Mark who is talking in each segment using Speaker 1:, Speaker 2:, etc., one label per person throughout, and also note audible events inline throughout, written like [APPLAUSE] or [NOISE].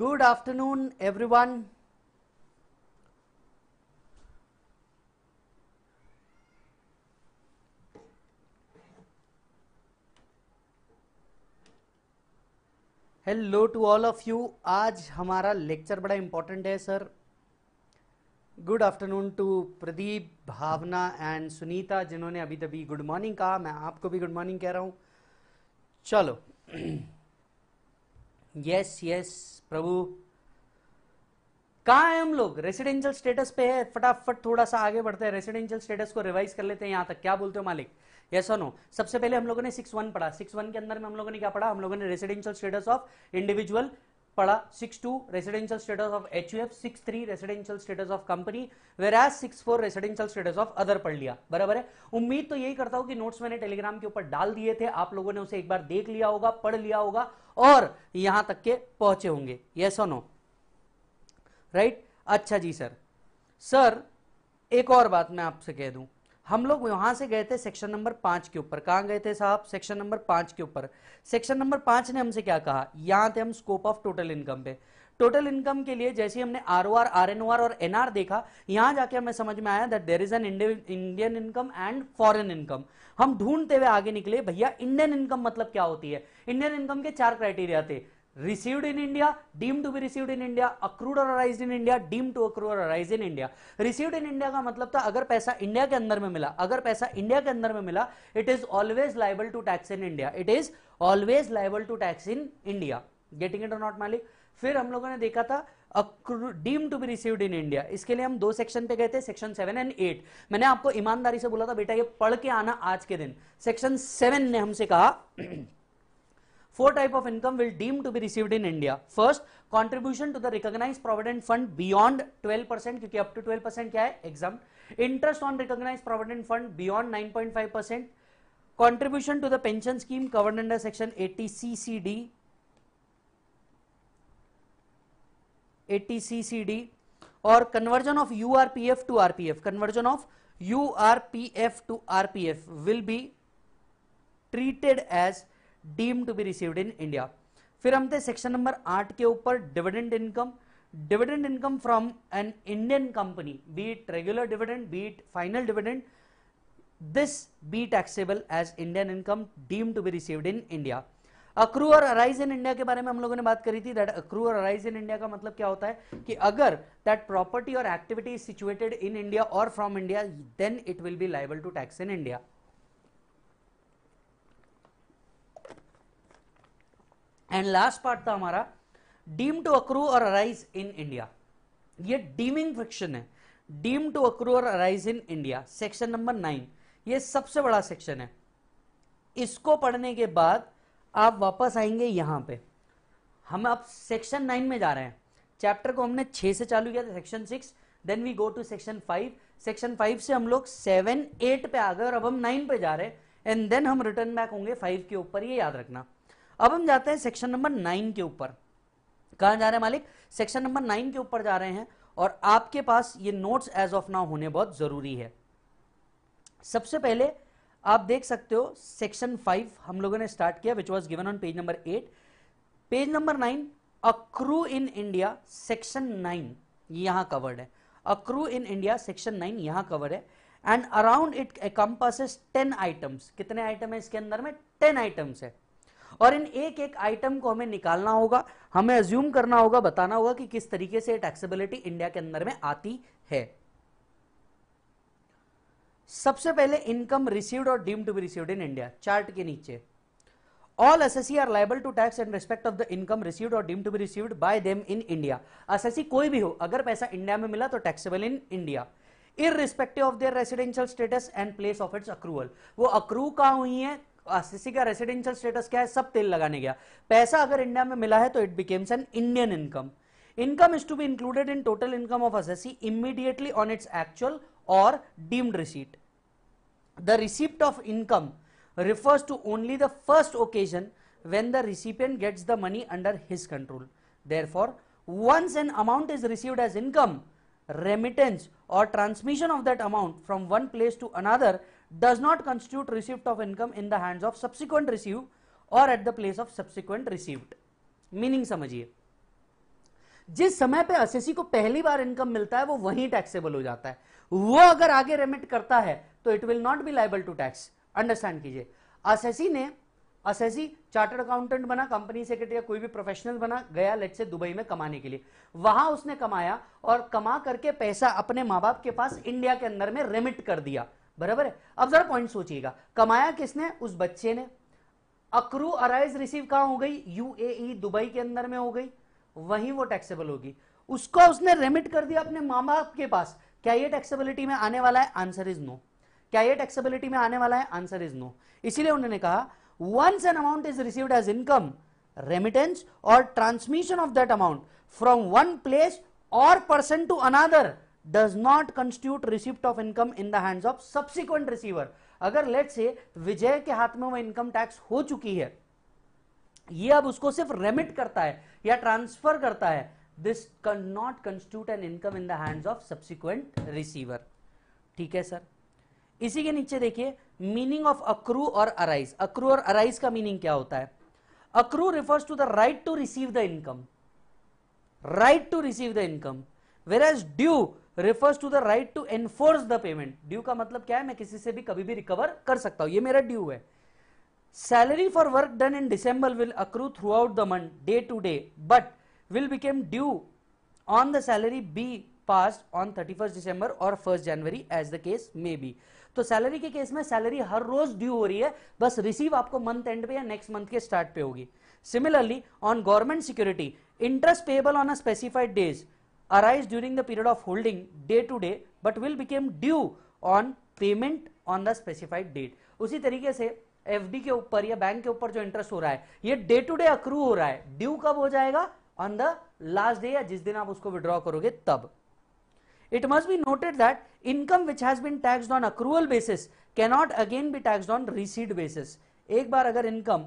Speaker 1: Good afternoon, everyone. Hello to all of you आज हमारा lecture बड़ा इम्पोर्टेंट है sir good afternoon to Pradeep Bhavna and Sunita जिन्होंने अभी तभी गुड मॉर्निंग कहा मैं आपको भी गुड मॉर्निंग कह रहा हूँ चलो [CLEARS THROAT] यस यस प्रभु कहा है हम लोग रेसिडेंशियल स्टेटस पे है फटाफट थोड़ा सा आगे बढ़ते हैं रेसिडेंशियल स्टेटस को रिवाइज कर लेते हैं यहां तक क्या बोलते हो मालिक यस और नो सबसे पहले हम लोगों ने सिक्स वन पढ़ा सिक्स वन के अंदर में हम लोगों ने क्या पढ़ा हम लोगों ने रेसिडेंशियल स्टेटस ऑफ इंडिविजुअल पढ़ा six two residential status of H U F six three residential status of company whereas six four residential status of other पढ़ लिया बराबर है उम्मीद तो यही करता हूं कि नोट्स मैंने टेलीग्राम के ऊपर डाल दिए थे आप लोगों ने उसे एक बार देख लिया होगा पढ़ लिया होगा और यहां तक के पहुंचे होंगे ये सो नो राइट अच्छा जी सर सर एक और बात मैं आपसे कह दूं हम लोग वहां से गए थे सेक्शन नंबर पांच के ऊपर कहां गए थे साहब सेक्शन नंबर पांच के ऊपर सेक्शन नंबर पांच ने हमसे क्या कहा यहां थे हम स्कोप ऑफ टोटल इनकम पे टोटल इनकम के लिए जैसे हमने R O R R N O R और एनआर देखा यहां जाके हमें समझ में आया that there is an Indian income and foreign income हम ढूंढते हुए आगे निकले भैया इंडियन इनकम मतलब क्या होती है इंडियन इनकम के चार क्राइटेरिया थे received in India deem to be received in India accrued और arise in India deem to accrued और arise in India received in India का मतलब था अगर पैसा इंडिया के अंदर में मिला अगर पैसा इंडिया के अंदर में मिला it is always liable to tax in India it is always liable to tax in India getting it और नॉट मालिक फिर हम लोगों ने देखा था deem to be receive in India इसके लिए हम दो सेक्शन पे गए थे सेक्शन सेवन एंड एट मैंने आपको ईमानदारी से बोला था बेटा ये पढ़ के आना आज के दिन सेक्शन सेवन ने हमसे कहा four type of income will deem to be received in India first contribution to the recognise provident fund beyond twelve percent क्योंकि अप टू ट्वेल्व परसेंट क्या है exempt interest on recognise provident fund beyond nine point five percent contribution to the pension scheme covered under section eighty C C D eighty C C D और conversion of U R P F to R P F conversion of U R P F to R P F will be treated as deem to be received in India फिर हम थे section number आठ के ऊपर dividend income dividend income from an Indian company be it regular dividend be it final dividend this be taxable as Indian income deem to be received in India accrue और arise in India के बारे में हम लोगों ने बात करी थी दैट अक्रू और अराइज इन इंडिया का मतलब क्या होता है कि अगर दैट प्रॉपर्टी और activity is situated in India और from India then it will be liable to tax in India and last part था हमारा डीम टू अक्रू और अराइज इन इंडिया ये डीमिंग फ्रिक्शन है डीम टू अक्रू और arise in India section number nine ये सबसे बड़ा section है इसको पढ़ने के बाद आप वापस आएंगे यहाँ पे हम अब सेक्शन नाइन में जा रहे हैं चैप्टर को हमने छः से चालू किया था section six then we go to section five section five से हम लोग सेवन एट पे आ गए और अब हम नाइन पे जा रहे हैं एंड देन हम रिटर्न बैक होंगे फाइव के ऊपर ये याद रखना अब हम जाते हैं सेक्शन नंबर नाइन के ऊपर कहाँ जा रहे हैं मालिक सेक्शन नंबर नाइन के ऊपर जा रहे हैं और आपके पास ये नोट्स एज ऑफ नाउ होने बहुत ज़रूरी है सबसे पहले आप देख सकते हो सेक्शन फाइव हम लोगों ने स्टार्ट किया which was given on page number eight page number nine accrue in India section nine यहां कवर्ड है accrue in India section nine यहां कवर है and around it compasses ten items कितने item है इसके अंदर में टेन आइटम्स है और इन एक एक आइटम को हमें निकालना होगा हमें एज्यूम करना होगा बताना होगा कि किस तरीके से टैक्सेबिलिटी इंडिया के अंदर में आती है सबसे पहले इनकम रिसीव्ड और deem to be received in India chart के नीचे all assessee are liable to tax in respect of the income received to be to be received by them in India. Assessee कोई भी हो अगर पैसा India में मिला तो taxable in India respective of their residential status and place of its accrual वो accrue कहा हुई है असेसी का रेसिडेंशियल स्टेटस क्या है सब तेल लगाने गया पैसा अगर इंडिया में मिला है तो it becomes an Indian income income is to be included in total income of assessee immediately on its actual or deemed receipt. The receipt of income refers to only the first occasion when the recipient gets the money under his control. Therefore, once an amount is received as income, remittance or transmission of that amount from one place to another does not constitute receipt of income in the hands of subsequent receive और at the place of subsequent received meaning समझिए जिस समय पे assessee को पहली बार income मिलता है वो वहीं टैक्सेबल हो जाता है वो अगर आगे रेमिट करता है तो it will not be liable to tax understand कीजिए असेसी ने असेसी चार्टर्ड अकाउंटेंट बना कंपनी सेक्रेटरी या कोई भी प्रोफेशनल बना गया लेट से दुबई में कमाने के लिए वहां उसने कमाया और कमा करके पैसा अपने माँ बाप के पास इंडिया के अंदर में रेमिट कर दिया बराबर है अब जरा पॉइंट सोचिएगा कमाया किसने उस बच्चे ने अक्रू अराइज रिसीव कहा हो गई यूएई e, दुबई के अंदर में हो गई वहीं वो टैक्सेबल होगी उसको उसने रेमिट कर दिया अपने माँ बाप के पास क्या ये टैक्सेबिलिटी में आने वाला है आंसर इज नो क्या ये टैक्सेबिलिटी में आने वाला है आंसर इज नो इसीलिए उन्होंने कहा once an amount is received as income remittance और transmission of that amount from one place और person to another does not constitute receipt of income in the hands of subsequent receiver अगर let से विजय के हाथ में वो income tax हो चुकी है ये अब उसको सिर्फ रेमिट करता है या ट्रांसफर करता है can not constitute an income in the hands of subsequent receiver ठीक है सर इसी के नीचे देखिए मीनिंग ऑफ अक्रू और अराइज अक्रू और अराइज का मीनिंग क्या होता है accrue refers to the right to receive the income right to receive the income whereas due refers to the right to enforce the payment due का मतलब क्या है मैं किसी से भी कभी भी रिकवर कर सकता हूं ये मेरा ड्यू है salary for work done in December will accrue throughout the month day to day but will become due on the salary be passed on 31st December और 1st जनवरी as the case may be तो salary के case में salary हर रोज due हो रही है बस रिसीव आपको मंथ एंड पे या नेक्स्ट मंथ के स्टार्ट पे होगी similarly on government security interest payable on a specified days arise during the period of holding day to day but will become due on payment on the specified date उसी तरीके से F के ऊपर या bank के ऊपर जो interest हो रहा है ये डे टू डे अक्रू हो रहा है ड्यू कब हो जाएगा ऑन द लास्ट डे या जिस दिन आप उसको विड्रॉ करोगे तब it must be noted that income which has been tax on accrual basis cannot again be tax on receipt basis एक बार अगर इनकम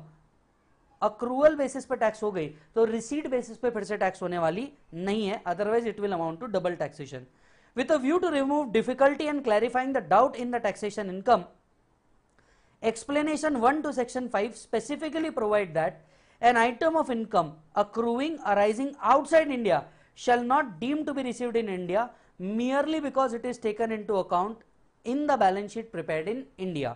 Speaker 1: अक्रूवल बेसिस पे टैक्स हो गई तो रिसीड बेसिस पे फिर से टैक्स होने वाली नहीं है otherwise it will amount to double taxation with a view to remove difficulty and clarifying the doubt in the taxation income explanation one to section five specifically provide that an item of income accruing arising outside India shall not deem to be received in India merely because it is taken into account in the balance sheet prepared in India.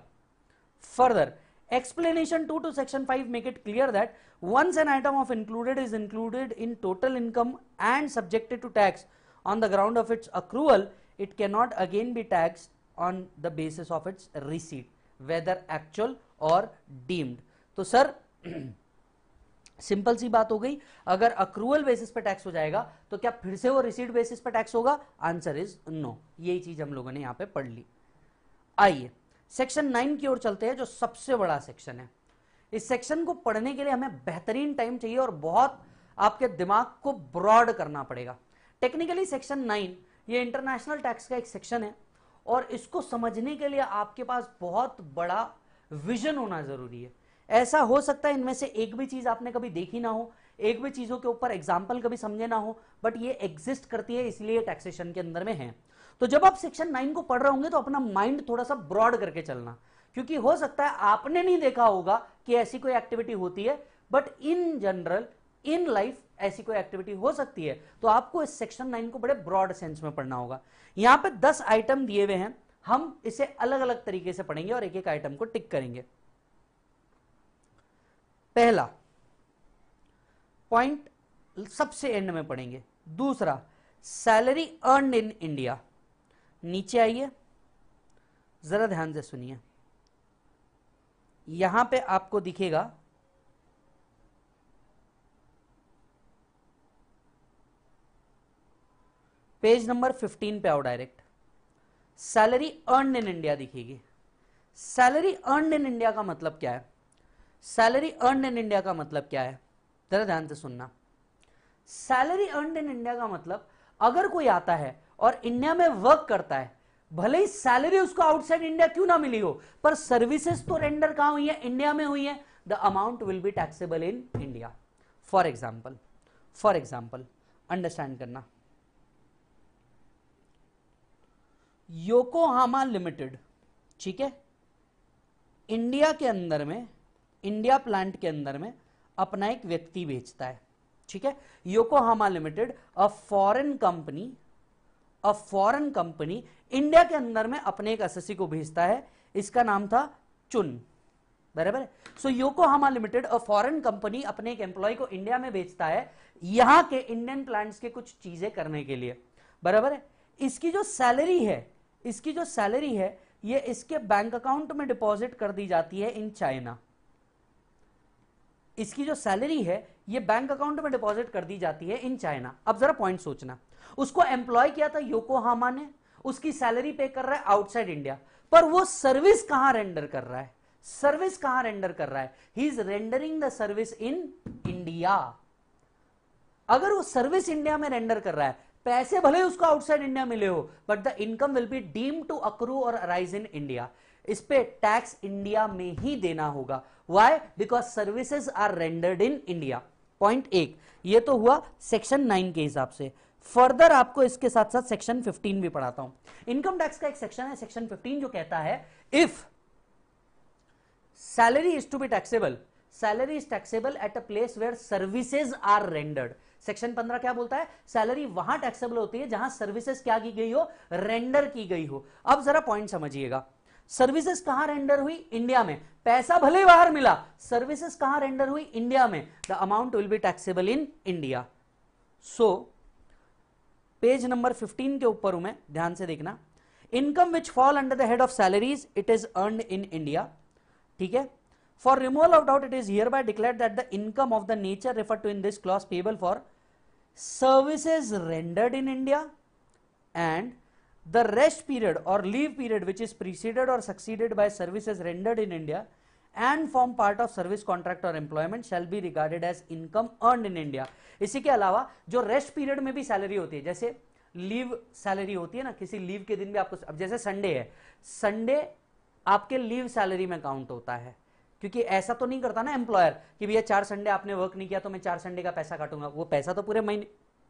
Speaker 1: Further, explanation 2 to section 5 make it clear that once an item of included is included in total income and subjected to tax on the ground of its accrual, it cannot again be taxed on the basis of its receipt, whether actual or deemed. So, sir, [CLEARS THROAT] simple सी बात हो गई अगर accrual basis पे tax हो जाएगा तो क्या फिर से वो रिसीड बेसिस पे टैक्स होगा आंसर इज नो यही चीज हम लोगों ने यहां पे पढ़ ली आइए सेक्शन नाइन की ओर चलते हैं जो सबसे बड़ा सेक्शन है इस सेक्शन को पढ़ने के लिए हमें बेहतरीन टाइम चाहिए और बहुत आपके दिमाग को ब्रॉड करना पड़ेगा टेक्निकली सेक्शन नाइन ये इंटरनेशनल टैक्स का एक सेक्शन है और इसको समझने के लिए आपके पास बहुत बड़ा विजन होना जरूरी है ऐसा हो सकता है इनमें से एक भी चीज़ आपने कभी देखी ना हो एक भी चीज़ों के ऊपर एग्जाम्पल कभी समझे ना हो बट ये एग्जिस्ट करती है इसलिए टैक्सेशन के अंदर में है तो जब आप सेक्शन नाइन को पढ़ रहे होंगे तो अपना माइंड थोड़ा सा ब्रॉड करके चलना क्योंकि हो सकता है आपने नहीं देखा होगा कि ऐसी कोई एक्टिविटी होती है but in general in life ऐसी कोई एक्टिविटी हो सकती है तो आपको इस सेक्शन नाइन को बड़े ब्रॉड सेंस में पढ़ना होगा यहां पे दस आइटम दिए हुए हैं हम इसे अलग अलग तरीके से पढ़ेंगे और एक एक आइटम को टिक करेंगे पहला पॉइंट सबसे एंड में पढ़ेंगे दूसरा सैलरी अर्न इन इंडिया नीचे आइए जरा ध्यान से सुनिए यहां पे आपको दिखेगा पेज नंबर 15 पे आओ direct salary earn in India दिखेगी सैलरी अर्न इन इंडिया का मतलब क्या है सैलरी अर्न इन इंडिया का मतलब क्या है जरा ध्यान से सुनना सैलरी अर्न इन इंडिया का मतलब अगर कोई आता है और इंडिया में वर्क करता है भले ही सैलरी उसको आउटसाइड इंडिया क्यों ना मिली हो पर सर्विसेज तो रेंडर कहां हुई है इंडिया में हुई है the amount will be taxable in India for example for example understand करना योकोहामा लिमिटेड ठीक है इंडिया के अंदर में इंडिया प्लांट के अंदर में अपना एक व्यक्ति बेचता है ठीक है Yokohama limited a foreign company a foreign company India के अंदर में अपने एक एसएससी को भेजता है इसका नाम था चुन बराबर so Yokohama limited a foreign company अपने एक एम्प्लॉय को इंडिया में बेचता है यहां के इंडियन प्लांट्स के कुछ चीजें करने के लिए बराबर है इसकी जो सैलरी है इसकी जो सैलरी है ये इसके बैंक अकाउंट में डिपॉजिट कर दी जाती है इन चाइना इसकी जो सैलरी है ये बैंक अकाउंट में डिपॉजिट कर दी जाती है इन चाइना अब जरा पॉइंट सोचना उसको एम्प्लॉय किया था योकोहामा ने उसकी सैलरी पे कर रहा है आउटसाइड इंडिया पर वो सर्विस कहां रेंडर कर रहा है सर्विस कहां रेंडर कर रहा है he is rendering the service in India अगर वो सर्विस इंडिया में रेंडर कर रहा है पैसे भले उसको आउटसाइड इंडिया मिले हो but the income will be deem to accrue और अराइज इन इंडिया इस पे टैक्स इंडिया में ही देना होगा why because services are rendered in India point एक ये तो हुआ सेक्शन नाइन के हिसाब से फर्दर आपको इसके साथ साथ सेक्शन 15 भी पढ़ाता हूं इनकम टैक्स का एक सेक्शन है सेक्शन 15 जो कहता है if salary is to be taxable salary is taxable at a place where services are rendered section 15 क्या बोलता है सैलरी वहां टैक्सेबल होती है जहां सर्विसेज क्या की गई हो रेंडर की गई हो अब जरा पॉइंट समझिएगा सर्विसेज कहां रेंडर हुई इंडिया में पैसा भले ही बाहर मिला सर्विसेज कहां रेंडर हुई इंडिया में the amount will be taxable in India so page number 15 के ऊपर हूं मैं ध्यान से देखना income which fall under the head of salaries it is earn in India ठीक है for removal of doubt it is hereby declare that the income of the nature refer to in this clause payable for services rendered in India and the rest period or leave period which is preceded or succeeded by services rendered in India and form part of service contract or employment shall be regarded as income earned in India. इसी के अलावा जो rest period में भी salary होती है जैसे leave salary होती है ना किसी लीव के दिन भी आपको अब जैसे संडे है संडे आपके लीव सैलरी में काउंट होता है क्योंकि ऐसा तो नहीं करता ना एम्प्लॉयर कि भैया चार संडे आपने वर्क नहीं किया तो मैं चार संडे का पैसा काटूंगा वो पैसा तो पूरे महीने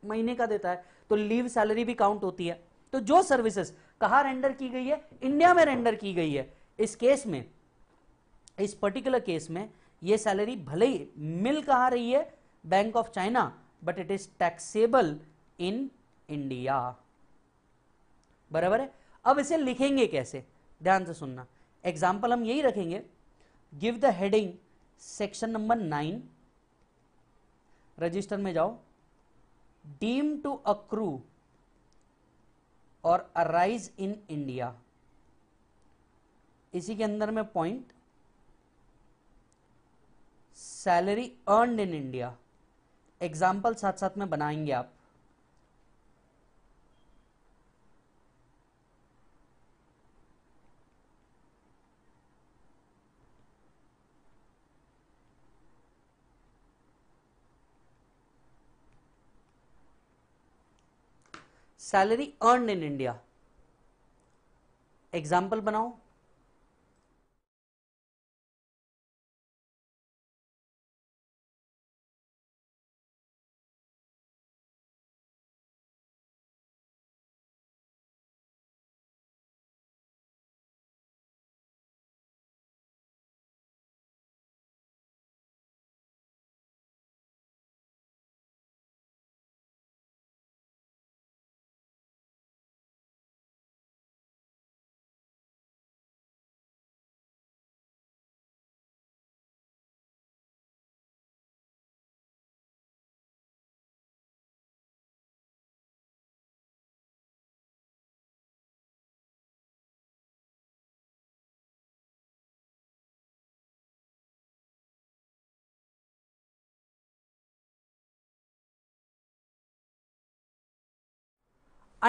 Speaker 1: महीने का देता है तो लीव सैलरी भी काउंट होती है तो जो सर्विसेज कहा रेंडर की गई है इंडिया में रेंडर की गई है इस केस में इस पर्टिकुलर केस में यह सैलरी भले ही मिल कहा रही है Bank of China but it is taxable in India बराबर है अब इसे लिखेंगे कैसे ध्यान से सुनना एग्जाम्पल हम यही रखेंगे give the heading section number nine register में जाओ डीम टू अक्रू और अराइज इन इंडिया इसी के अंदर में point salary earn in India example साथ साथ में बनाएंगे आप salary earn in India example बनाओ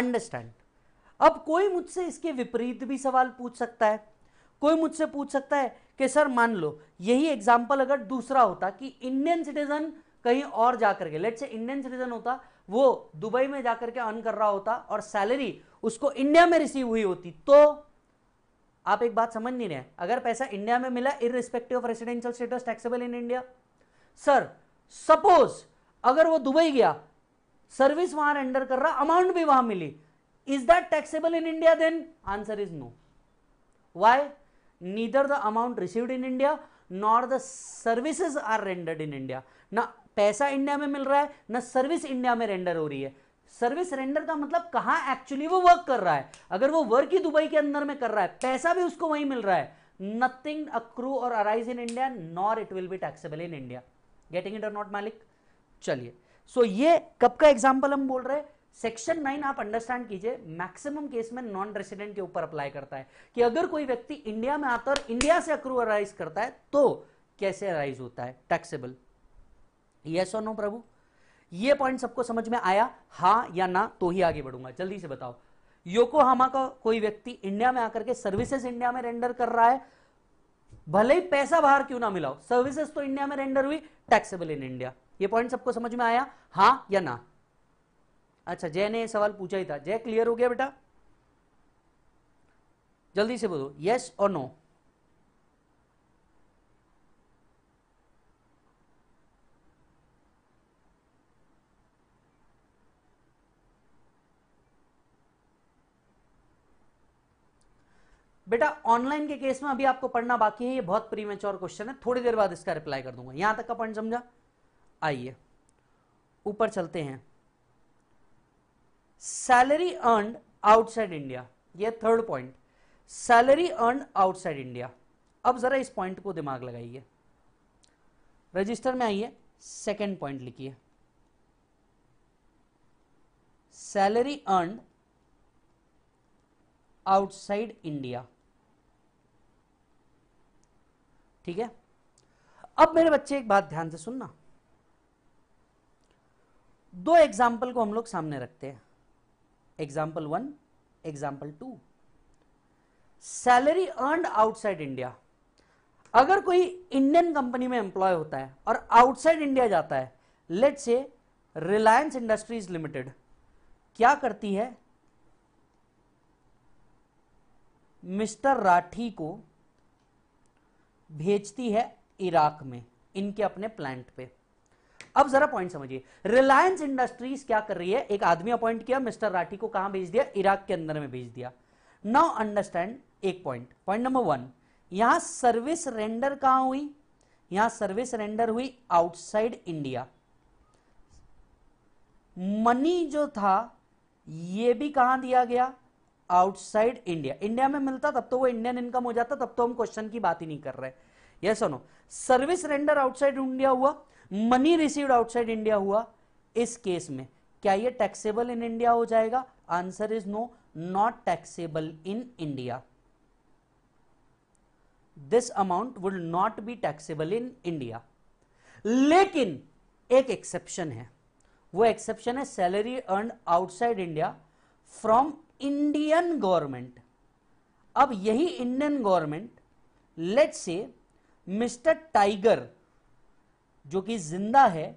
Speaker 1: अंडरस्टैंड अब कोई मुझसे इसके विपरीत भी सवाल पूछ सकता है कोई मुझसे पूछ सकता है कि सर मान लो यही एग्जाम्पल अगर दूसरा होता कि इंडियन सिटीजन कहीं और जाकर के लेट से इंडियन सिटीजन होता वो दुबई में जाकर के अर्न कर रहा होता और सैलरी उसको इंडिया में रिसीव हुई होती तो आप एक बात समझ नहीं रहे अगर पैसा इंडिया में मिला respective of residential status taxable in India sir suppose अगर वो दुबई गया सर्विस वहां रेंडर कर रहा अमाउंट भी वहां मिली is that taxable in India then answer is no why neither the amount received in India nor the services are rendered in India ना पैसा इंडिया में मिल रहा है ना सर्विस इंडिया में रेंडर हो रही है सर्विस रेंडर का मतलब कहाँ एक्चुअली वो वर्क कर रहा है अगर वो वर्क ही दुबई के अंदर में कर रहा है पैसा भी उसको वहीं मिल रहा है नथिंग अक्रू और arise in India nor it will be taxable in India getting it और नॉट मालिक चलिए सो ये कब का एग्जाम्पल हम बोल रहे हैं सेक्शन नाइन आप अंडरस्टैंड कीजिए मैक्सिमम केस में नॉन रेसिडेंट के ऊपर अप्लाई करता है कि अगर कोई व्यक्ति इंडिया में आता है और इंडिया से अक्रू अराइज करता है तो कैसे अराइज होता है टैक्सेबल यस और नो प्रभु ये पॉइंट सबको समझ में आया हा या ना तो ही आगे बढ़ूंगा जल्दी से बताओ योकोहामा का कोई व्यक्ति इंडिया में आकर के सर्विसेज इंडिया में रेंडर कर रहा है भले ही पैसा बाहर क्यों ना मिलाओ सर्विसेज तो इंडिया में रेंडर हुई टैक्सेबल इन इंडिया ये पॉइंट सबको समझ में आया हाँ या ना अच्छा जय ने यह सवाल पूछा ही था जय क्लियर हो गया बेटा जल्दी से बोलो यस और नो बेटा ऑनलाइन के केस में अभी आपको पढ़ना बाकी है ये बहुत प्रीमेच्योर क्वेश्चन है थोड़ी देर बाद इसका रिप्लाई कर दूंगा यहां तक का पॉइंट समझा आइए ऊपर चलते हैं सैलरी अर्न आउटसाइड इंडिया ये third point salary earn outside India अब जरा इस पॉइंट को दिमाग लगाइए रजिस्टर में आइए सेकेंड पॉइंट लिखिए सैलरी अर्न आउटसाइड इंडिया ठीक है अब मेरे बच्चे एक बात ध्यान से सुनना दो एग्जाम्पल को हम लोग सामने रखते हैं example one example two salary earned outside India अगर कोई इंडियन कंपनी में एम्प्लॉय होता है और आउटसाइड इंडिया जाता है लेट से रिलायंस इंडस्ट्रीज लिमिटेड क्या करती है मिस्टर राठी को भेजती है इराक में इनके अपने प्लांट पे अब जरा पॉइंट समझिए रिलायंस इंडस्ट्रीज क्या कर रही है एक आदमी अपॉइंट किया मिस्टर राठी को कहां भेज दिया इराक के अंदर में भेज दिया नाउ अंडरस्टैंड एक पॉइंट पॉइंट नंबर वन यहां सर्विस रेंडर कहां हुई यहां सर्विस रेंडर हुई आउटसाइड इंडिया मनी जो था ये भी कहां दिया गया आउटसाइड इंडिया इंडिया में मिलता तब तो वो इंडियन इनकम हो जाता तब तो हम क्वेश्चन की बात ही नहीं कर रहे यस सुनो सर्विस रेंडर आउटसाइड इंडिया हुआ मनी रिसीव्ड आउटसाइड इंडिया हुआ इस केस में क्या ये टैक्सेबल इन इंडिया हो जाएगा answer is no not taxable in India this amount would not be taxable in India लेकिन एक एक्सेप्शन है वो एक्सेप्शन है salary earn outside India from Indian government अब यही Indian government let say mister Tiger जो कि जिंदा है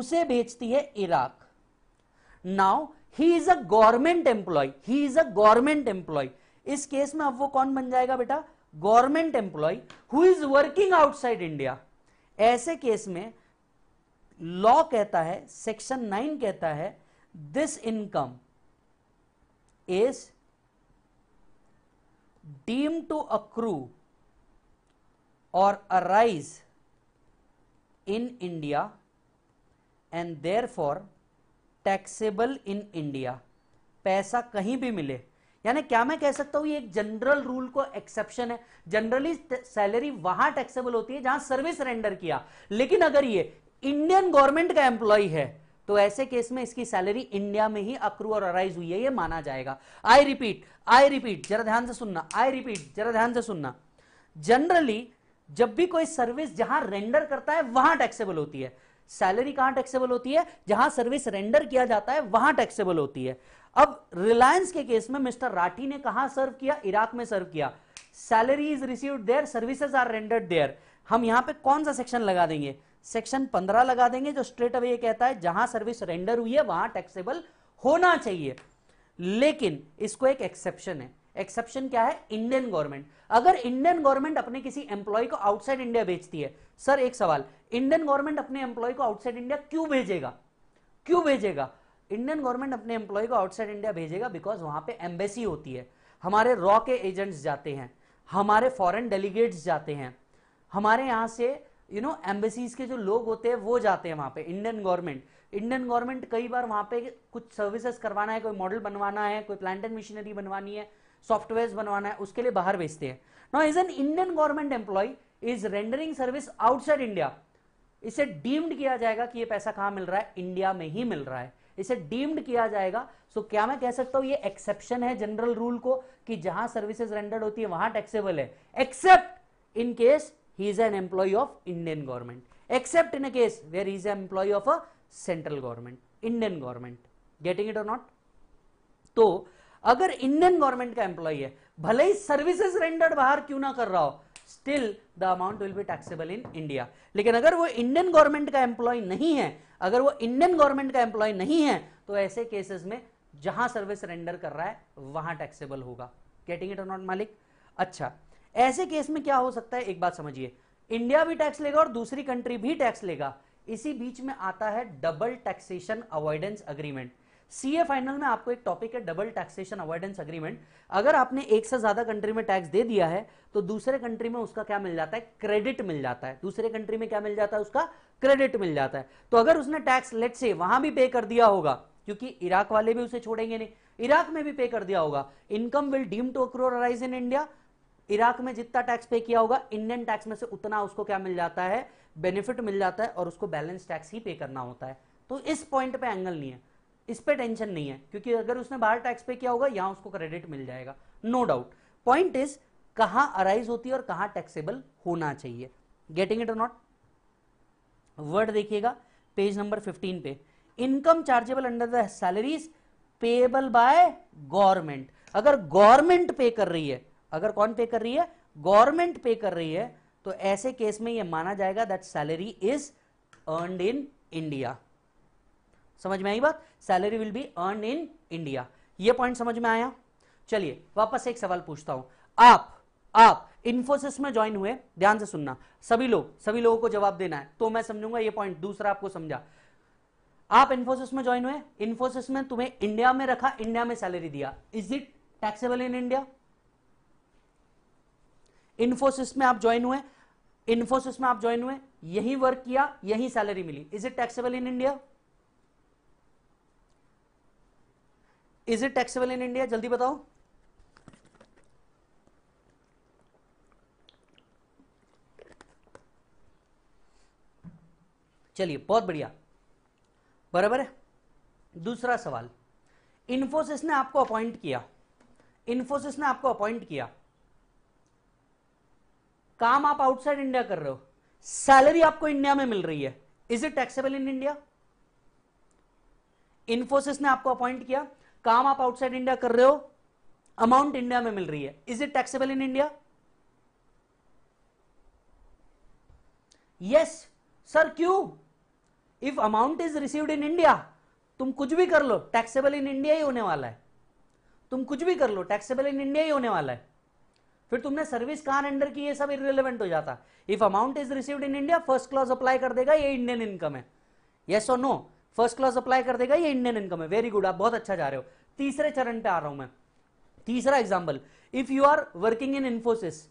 Speaker 1: उसे भेजती है Iraq now he is a government employ he is a government employ इस केस में अब वो कौन बन जाएगा बेटा government employ who is working outside India ऐसे केस में लॉ कहता है सेक्शन नाइन कहता है this income is deem to accrue और arise in India and therefore taxable in India पैसा कहीं भी मिले यानी क्या मैं कह सकता हूं ये एक जनरल रूल को एक्सेप्शन है जनरली सैलरी वहां टैक्सेबल होती है जहां सर्विस रेंडर किया लेकिन अगर ये इंडियन गवर्नमेंट का एम्प्लॉय है तो ऐसे केस में इसकी सैलरी इंडिया में ही अक्रू और अराइज हुई है ये माना जाएगा आई रिपीट आई रिपीट जरा ध्यान से सुनना आई रिपीट जरा ध्यान से सुनना जनरली जब भी कोई सर्विस जहां रेंडर करता है वहां टैक्सेबल होती है सैलरी कहां टैक्सेबल होती है जहां सर्विस रेंडर किया जाता है वहां टैक्सेबल होती है अब रिलायंस के केस में मिस्टर राठी ने कहा सर्व किया इराक में सर्व किया salary is receive there services are rendered there हम यहां पे कौन सा सेक्शन लगा देंगे सेक्शन 15 लगा देंगे जो स्ट्रेट अवे कहता है जहां सर्विस रेंडर हुई है वहां टैक्सेबल होना चाहिए लेकिन इसको एक एक्सेप्शन है एक्सेप्शन क्या है इंडियन गवर्नमेंट अगर इंडियन गवर्नमेंट अपने किसी एम्प्लॉय को आउटसाइड इंडिया भेजती है सर एक सवाल इंडियन गवर्नमेंट अपने एम्प्लॉय को आउटसाइड इंडिया क्यों भेजेगा क्यों भेजेगा इंडियन गवर्नमेंट अपने एम्प्लॉय को आउटसाइड इंडिया भेजेगा बिकॉज वहां पे एम्बेसी होती है हमारे रॉ के एजेंट्स जाते हैं हमारे फॉरेन डेलीगेट्स जाते हैं हमारे यहाँ से यू नो एम्बेसीज के जो लोग होते हैं वो जाते हैं वहाँ पे इंडियन गवर्नमेंट इंडियन गवर्नमेंट कई बार वहाँ पे कुछ सर्विसेज करवाना है कोई मॉडल बनवाना है कोई प्लांट एंड मशीनरी बनवानी है सॉफ्टवेयर बनवाना है उसके लिए बाहर भेजते हैं no as an Indian government employ is rendering service outside India इसे डीम्ड किया जाएगा कि ये पैसा कहां मिल रहा है इंडिया में ही मिल रहा है इसे डीम्ड किया जाएगा सो so, क्या मैं कह सकता हूं ये एक्सेप्शन है जनरल रूल को कि जहां सर्विसेज रेंडर्ड होती है वहां टैक्सेबल है except in case he is an employ of Indian government except in case where is employ of a central government Indian government getting it और नॉट तो अगर इंडियन गवर्नमेंट का एम्प्लॉय है भले ही सर्विसेज रेंडर्ड बाहर क्यों ना कर रहा हो still the amount will be taxable in India लेकिन अगर वो इंडियन गवर्नमेंट का एम्प्लॉय नहीं है अगर वो इंडियन गवर्नमेंट का एम्प्लॉय नहीं है तो ऐसे केसेस में जहां सर्विस रेंडर कर रहा है वहां टैक्सेबल होगा गेटिंग इट नॉट मालिक अच्छा ऐसे केस में क्या हो सकता है एक बात समझिए इंडिया भी टैक्स लेगा और दूसरी कंट्री भी टैक्स लेगा इसी बीच में आता है double taxation avoidance agreement CA final में आपको एक टॉपिक है डबल टैक्सेशन अवॉइडेंस अग्रीमेंट अगर आपने एक से ज्यादा कंट्री में टैक्स दे दिया है तो दूसरे कंट्री में उसका क्या मिल जाता है क्रेडिट मिल जाता है दूसरे कंट्री में क्या मिल जाता है उसका क्रेडिट मिल जाता है तो अगर उसने टैक्स लेट से वहां भी पे कर दिया होगा क्योंकि इराक वाले भी उसे छोड़ेंगे नहीं इराक में भी पे कर दिया होगा income will deem to accrue or arise in India Iraq में जितना टैक्स पे किया होगा इंडियन टैक्स में से उतना उसको क्या मिल जाता है बेनिफिट मिल जाता है और उसको बैलेंस टैक्स ही पे करना होता है तो इस पॉइंट पे एंगल नहीं है इस पर टेंशन नहीं है क्योंकि अगर उसने बाहर टैक्स पे किया होगा यहां उसको क्रेडिट मिल जाएगा नो डाउट पॉइंट इज कहा अराइज होती है और कहा टैक्सेबल होना चाहिए गेटिंग इट और नॉट वर्ड देखिएगा पेज नंबर 15 पे income chargeable under the salaries payable by government अगर गवर्नमेंट पे कर रही है अगर कौन पे कर रही है गवर्नमेंट पे कर रही है तो ऐसे केस में यह माना जाएगा that salary is earn in India समझ में आई बात salary will be earn in India ये पॉइंट समझ में आया चलिए वापस एक सवाल पूछता हूं आप आप इन्फोसिस में ज्वाइन हुए ध्यान से सुनना सभी लोग सभी लोगों को जवाब देना है तो मैं समझूंगा ये पॉइंट दूसरा आपको समझा आप इन्फोसिस में ज्वाइन हुए इन्फोसिस में तुम्हें इंडिया में रखा इंडिया में सैलरी दिया is it taxable in India Infosys में आप ज्वाइन हुए इन्फोसिस में आप ज्वाइन हुए यही वर्क किया यही सैलरी मिली is it taxable in India is it taxable in India जल्दी बताओ चलिए बहुत बढ़िया बराबर है दूसरा सवाल इन्फोसिस ने आपको अपॉइंट किया इन्फोसिस ने आपको अपॉइंट किया काम आप आउटसाइड इंडिया कर रहे हो सैलरी आपको इंडिया में मिल रही है is it taxable in India Infosys ने आपको अपॉइंट किया काम आप आउटसाइड इंडिया कर रहे हो अमाउंट इंडिया में मिल रही है is it taxable in India yes sir क्यों if amount is received in India तुम कुछ भी कर लो टैक्सेबल इन इंडिया ही होने वाला है तुम कुछ भी कर लो टैक्सेबल इन इंडिया ही होने वाला है फिर तुमने सर्विस कहां रेंडर की ये सब इरेलीवेंट हो जाता if amount is received in India first clause apply कर देगा ये इंडियन इनकम है येस और नो फर्स्ट क्लास अप्लाई कर देगा ये इंडियन इनकम है वेरी गुड आप बहुत अच्छा जा रहे हो तीसरे चरण पे आ रहा हूं मैं तीसरा example if you are working in Infosys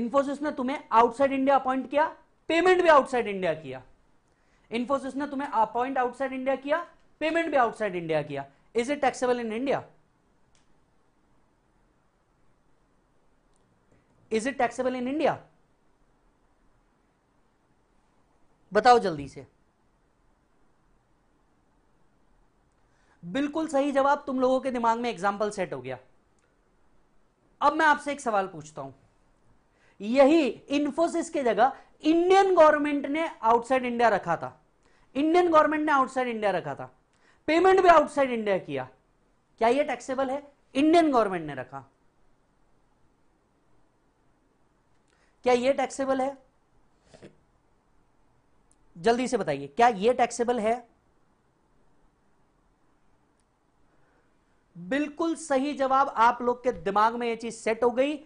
Speaker 1: Infosys ने तुम्हें आउटसाइड इंडिया अपॉइंट किया पेमेंट भी आउटसाइड इंडिया किया इन्फोसिस ने तुम्हें अपॉइंट आउटसाइड इंडिया किया पेमेंट भी आउटसाइड इंडिया किया is it taxable in India is it taxable in India बताओ जल्दी से बिल्कुल सही जवाब तुम लोगों के दिमाग में एग्जाम्पल सेट हो गया अब मैं आपसे एक सवाल पूछता हूं यही इन्फोसिस की जगह इंडियन गवर्नमेंट ने आउटसाइड इंडिया रखा था इंडियन गवर्नमेंट ने आउटसाइड इंडिया रखा था पेमेंट भी आउटसाइड इंडिया किया क्या यह टैक्सेबल है इंडियन गवर्नमेंट ने रखा क्या यह टैक्सेबल है जल्दी से बताइए क्या यह टैक्सेबल है बिल्कुल सही जवाब आप लोग के दिमाग में यह चीज सेट हो गई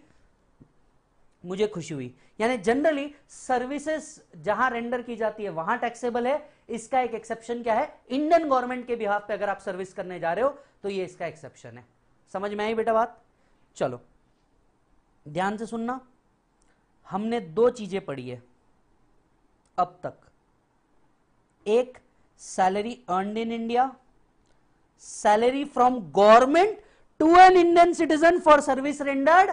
Speaker 1: मुझे खुशी हुई यानी जनरली सर्विसेज जहां रेंडर की जाती है वहां टैक्सेबल है इसका एक एक्सेप्शन क्या है इंडियन गवर्नमेंट के बिहाफ पे अगर आप सर्विस करने जा रहे हो तो ये इसका एक्सेप्शन है समझ में आई बेटा बात चलो ध्यान से सुनना हमने दो चीजें पढ़ी है अब तक एक salary earn in India salary from government to an Indian citizen for service rendered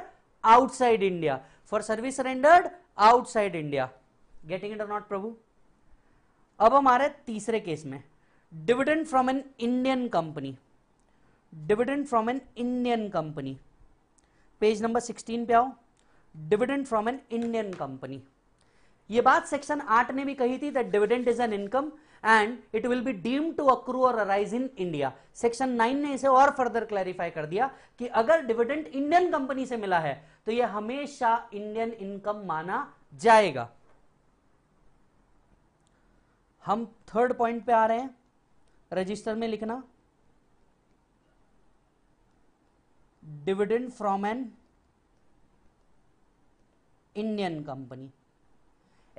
Speaker 1: outside India for service rendered outside India getting it or प्रभु अब हमारे तीसरे केस में dividend from an Indian company dividend from an Indian company page number 16 पे आओ dividend from an Indian company ये बात section आठ ने भी कही थी that dividend is an income and it will be deem to accrue और arise in India section nine ने इसे और फर्दर क्लैरिफाई कर दिया कि अगर डिविडेंड इंडियन कंपनी से मिला है तो यह हमेशा इंडियन इनकम माना जाएगा हम थर्ड पॉइंट पे आ रहे हैं रजिस्टर में लिखना dividend from an Indian company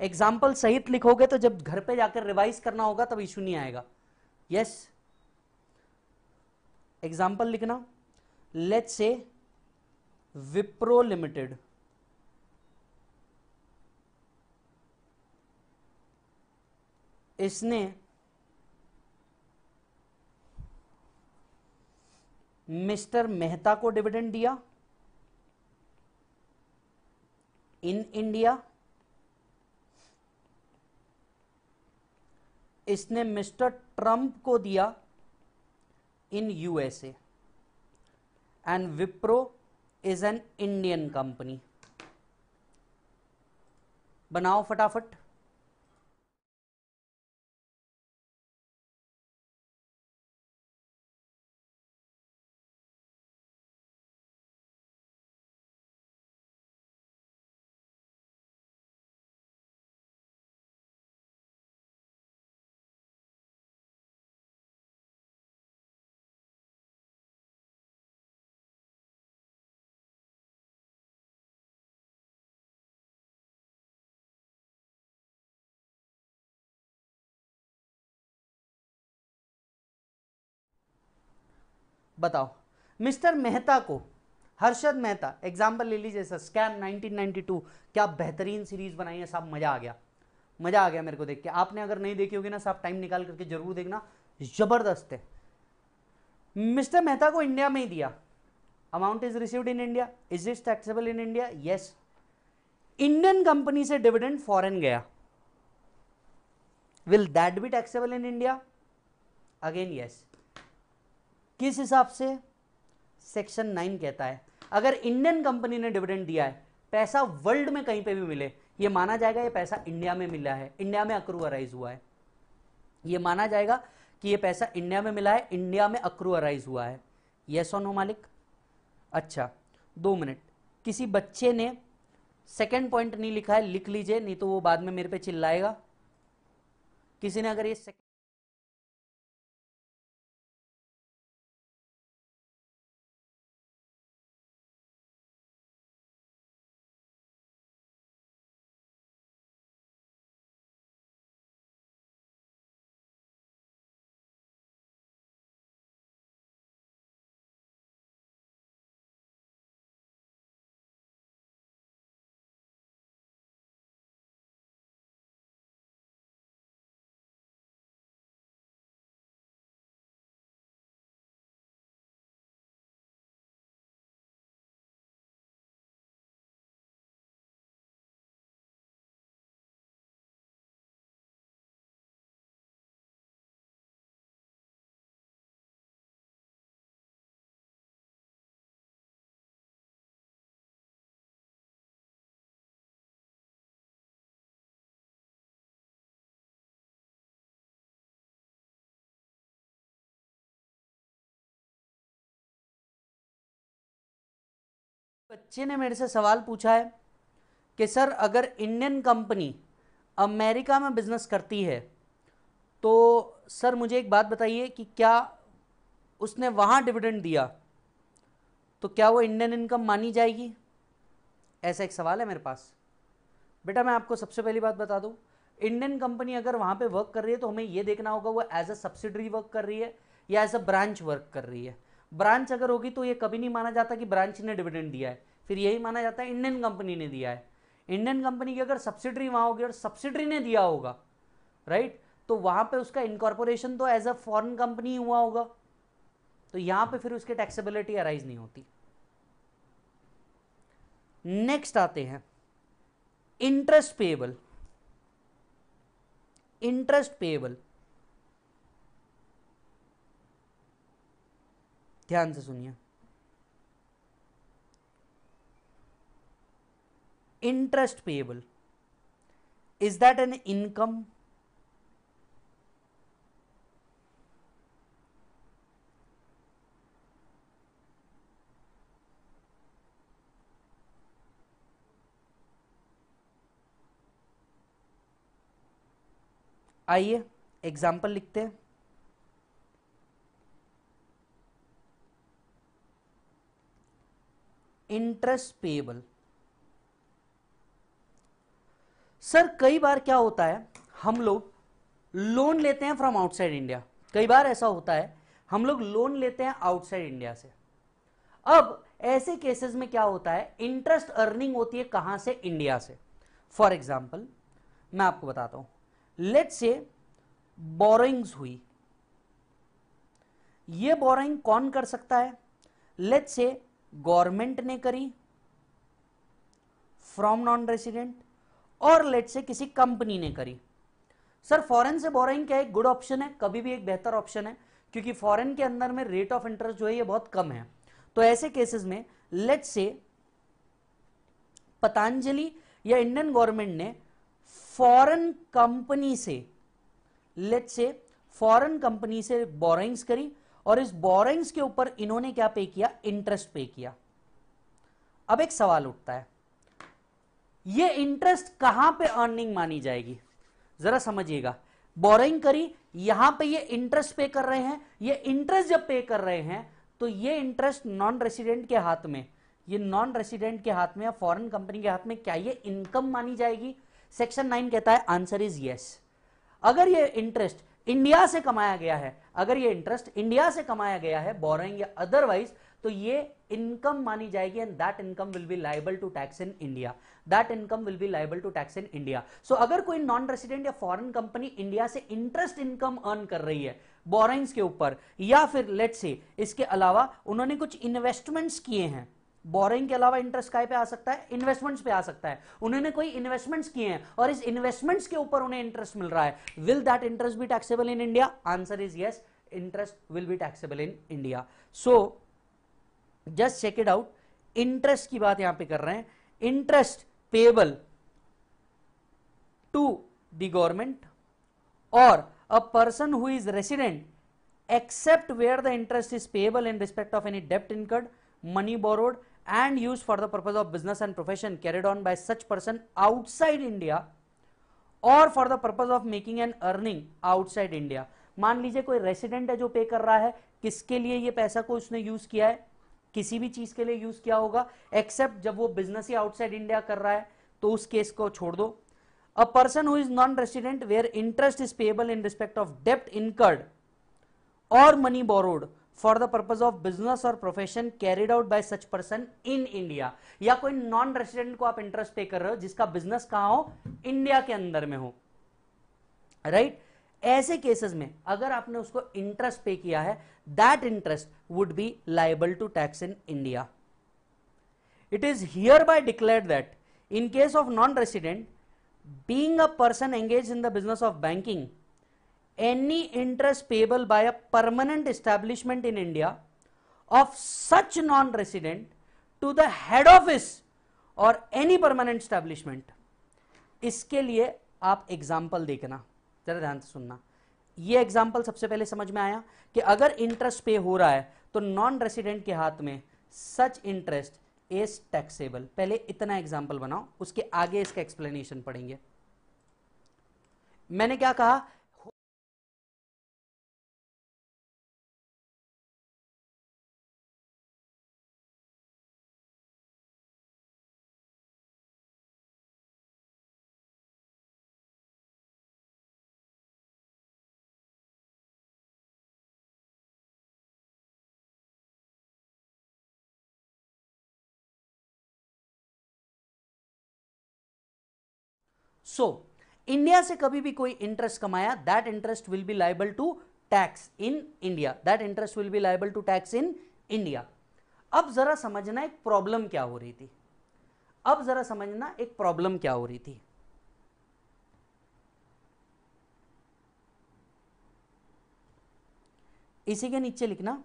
Speaker 1: example सहित लिखोगे तो जब घर पे जाकर रिवाइज करना होगा तब इशू नहीं आएगा यस एग्जाम्पल लिखना लेट से विप्रो लिमिटेड इसने मिस्टर मेहता को डिविडेंड दिया इन इंडिया इसने मिस्टर ट्रंप को दिया in USA and Wipro is an Indian company बनाओ फटाफट बताओ मिस्टर मेहता को हर्षद मेहता एग्जाम्पल ले लीजिए सर स्कैम 1992 क्या बेहतरीन सीरीज़ बनाई है साहब मज़ा आ गया मज़ा आ गया मेरे को देख के आपने अगर नहीं देखी होगी ना साहब टाइम निकाल करके ज़रूर देखना ज़बरदस्त है मिस्टर मेहता को इंडिया में ही दिया amount is received in India is is taxable in India yes Indian company से डिविडेंड फॉरेन गया will that be taxable in India again yes किस हिसाब से सेक्शन नाइन कहता है अगर इंडियन कंपनी ने डिविडेंड दिया है पैसा वर्ल्ड में कहीं पे भी मिले ये माना जाएगा ये पैसा इंडिया में मिला है इंडिया में अक्रू अराइज हुआ है ये माना जाएगा कि ये पैसा इंडिया में मिला है इंडिया में अक्रू अराइज हुआ है यस और नो मालिक अच्छा दो मिनट किसी बच्चे ने सेकेंड पॉइंट नहीं लिखा है लिख लीजिए नहीं तो वो बाद में मेरे पे चिल्लाएगा किसी ने अगर ये बच्चे ने मेरे से सवाल पूछा है कि सर अगर इंडियन कंपनी अमेरिका में बिज़नेस करती है तो सर मुझे एक बात बताइए कि क्या उसने वहाँ डिविडेंड दिया तो क्या वो इंडियन इनकम मानी जाएगी ऐसा एक सवाल है मेरे पास बेटा मैं आपको सबसे पहली बात बता दूँ इंडियन कंपनी अगर वहाँ पे वर्क कर रही है तो हमें ये देखना होगा वो एज अ सब्सिडरी वर्क कर रही है या एज अ ब्रांच वर्क कर रही है ब्रांच अगर होगी तो ये कभी नहीं माना जाता कि ब्रांच ने डिविडेंड दिया है फिर यही माना जाता है इंडियन कंपनी ने दिया है इंडियन कंपनी की अगर सब्सिडरी वहां होगी और सब्सिडरी ने दिया होगा राइट तो वहां पे उसका इनकॉर्पोरेशन तो एज अ फॉरेन कंपनी हुआ होगा तो यहां पे फिर उसकी टैक्सेबिलिटी अराइज नहीं होती नेक्स्ट आते हैं इंटरेस्ट पेएबल इंटरेस्ट पेएबल ध्यान से सुनिए interest payable is that an income आइए एग्जाम्पल लिखते हैं इंटरेस्ट पेबल सर कई बार क्या होता है हम लोग लोन लेते हैं फ्रॉम आउटसाइड इंडिया कई बार ऐसा होता है हम लोग लोन लेते हैं आउटसाइड इंडिया से अब ऐसे केसेस में क्या होता है इंटरेस्ट अर्निंग होती है कहां से इंडिया से फॉर एग्जाम्पल मैं आपको बताता हूं लेट से बोरिंग हुई ये बोरिंग कौन कर सकता है लेट से गवर्नमेंट ने करी फ्रॉम नॉन रेसिडेंट और लेट से किसी कंपनी ने करी सर फॉरेन से बोरिंग क्या एक गुड ऑप्शन है कभी भी एक बेहतर ऑप्शन है क्योंकि फॉरेन के अंदर में रेट ऑफ इंटरेस्ट जो है ये बहुत कम है तो ऐसे केसेस में लेट से पतंजलि या इंडियन गवर्नमेंट ने फॉरेन कंपनी से लेट से फॉरेन कंपनी से बोरिंग्स करी और इस बोरिंग्स के ऊपर इन्होंने क्या पे किया इंटरेस्ट पे किया अब एक सवाल उठता है ये इंटरेस्ट कहां पे अर्निंग मानी जाएगी जरा समझिएगा बोरिंग करी यहां पे ये इंटरेस्ट पे कर रहे हैं ये इंटरेस्ट जब पे कर रहे हैं तो ये इंटरेस्ट नॉन रेसिडेंट के हाथ में ये नॉन रेसिडेंट के हाथ में या फॉरेन कंपनी के हाथ में क्या ये इनकम मानी जाएगी सेक्शन नाइन कहता है आंसर इज यस अगर ये इंटरेस्ट इंडिया से कमाया गया है अगर ये इंटरेस्ट इंडिया से कमाया गया है बोरिंग या अदरवाइज तो ये इनकम मानी जाएगी and that income will be liable to tax in India that income will be liable to tax in India so अगर कोई नॉन रेसिडेंट या फॉरेन कंपनी इंडिया से इंटरेस्ट इनकम अर्न कर रही है बोरइंग्स के ऊपर या फिर लेट से इसके अलावा उन्होंने कुछ इन्वेस्टमेंट्स किए हैं बोरिंग के अलावा इंटरेस्ट काय पे आ सकता है इन्वेस्टमेंट्स पे आ सकता है उन्होंने कोई इन्वेस्टमेंट्स किए हैं और इस इन्वेस्टमेंट्स के ऊपर उन्हें इंटरेस्ट मिल रहा है will that interest be taxable in India answer is yes interest will be taxable in India so just check it out interest की बात यहां पे कर रहे हैं interest payable to the government or a person who is resident except where the interest is payable in respect of any डेप्ट incurred money borrowed and used for the purpose of business and profession carried on by such person outside India or for the purpose of making an earning outside India. मान लीजिए कोई resident है जो pay कर रहा है किसके लिए ये पैसा को उसने use किया है किसी भी चीज के लिए यूज किया होगा एक्सेप्ट जब वो बिजनेस ही आउटसाइड इंडिया कर रहा है तो उस केस को छोड़ दो a person who is non resident where interest is payable in respect of डेप्ट इनकर्ड और money borrowed for the purpose of business और profession carried out by such person in India या कोई नॉन रेसिडेंट को आप interest पे कर रहे हो जिसका बिजनेस कहां हो इंडिया के अंदर में हो राइट right? ऐसे केसेस में अगर आपने उसको इंटरेस्ट पे किया है that interest would be liable to tax in India it is hereby declare that in case of non resident being a person engage in the business of banking any interest payable by a permanent establishment in India of such non-resident to the head office और any permanent establishment इसके लिए आप example देखना जरा ध्यान से सुनना ये एग्जाम्पल सबसे पहले समझ में आया कि अगर इंटरेस्ट पे हो रहा है तो नॉन रेसिडेंट के हाथ में सच इंटरेस्ट इज टैक्सेबल पहले इतना एग्जाम्पल बनाओ उसके आगे इसका एक्सप्लेनेशन पढ़ेंगे मैंने क्या कहा सो इंडिया से कभी भी कोई इंटरेस्ट कमाया that interest will be liable to tax in India that interest will be liable to tax in India अब जरा समझना एक प्रॉब्लम क्या हो रही थी अब जरा समझना एक प्रॉब्लम क्या हो रही थी इसी के नीचे लिखना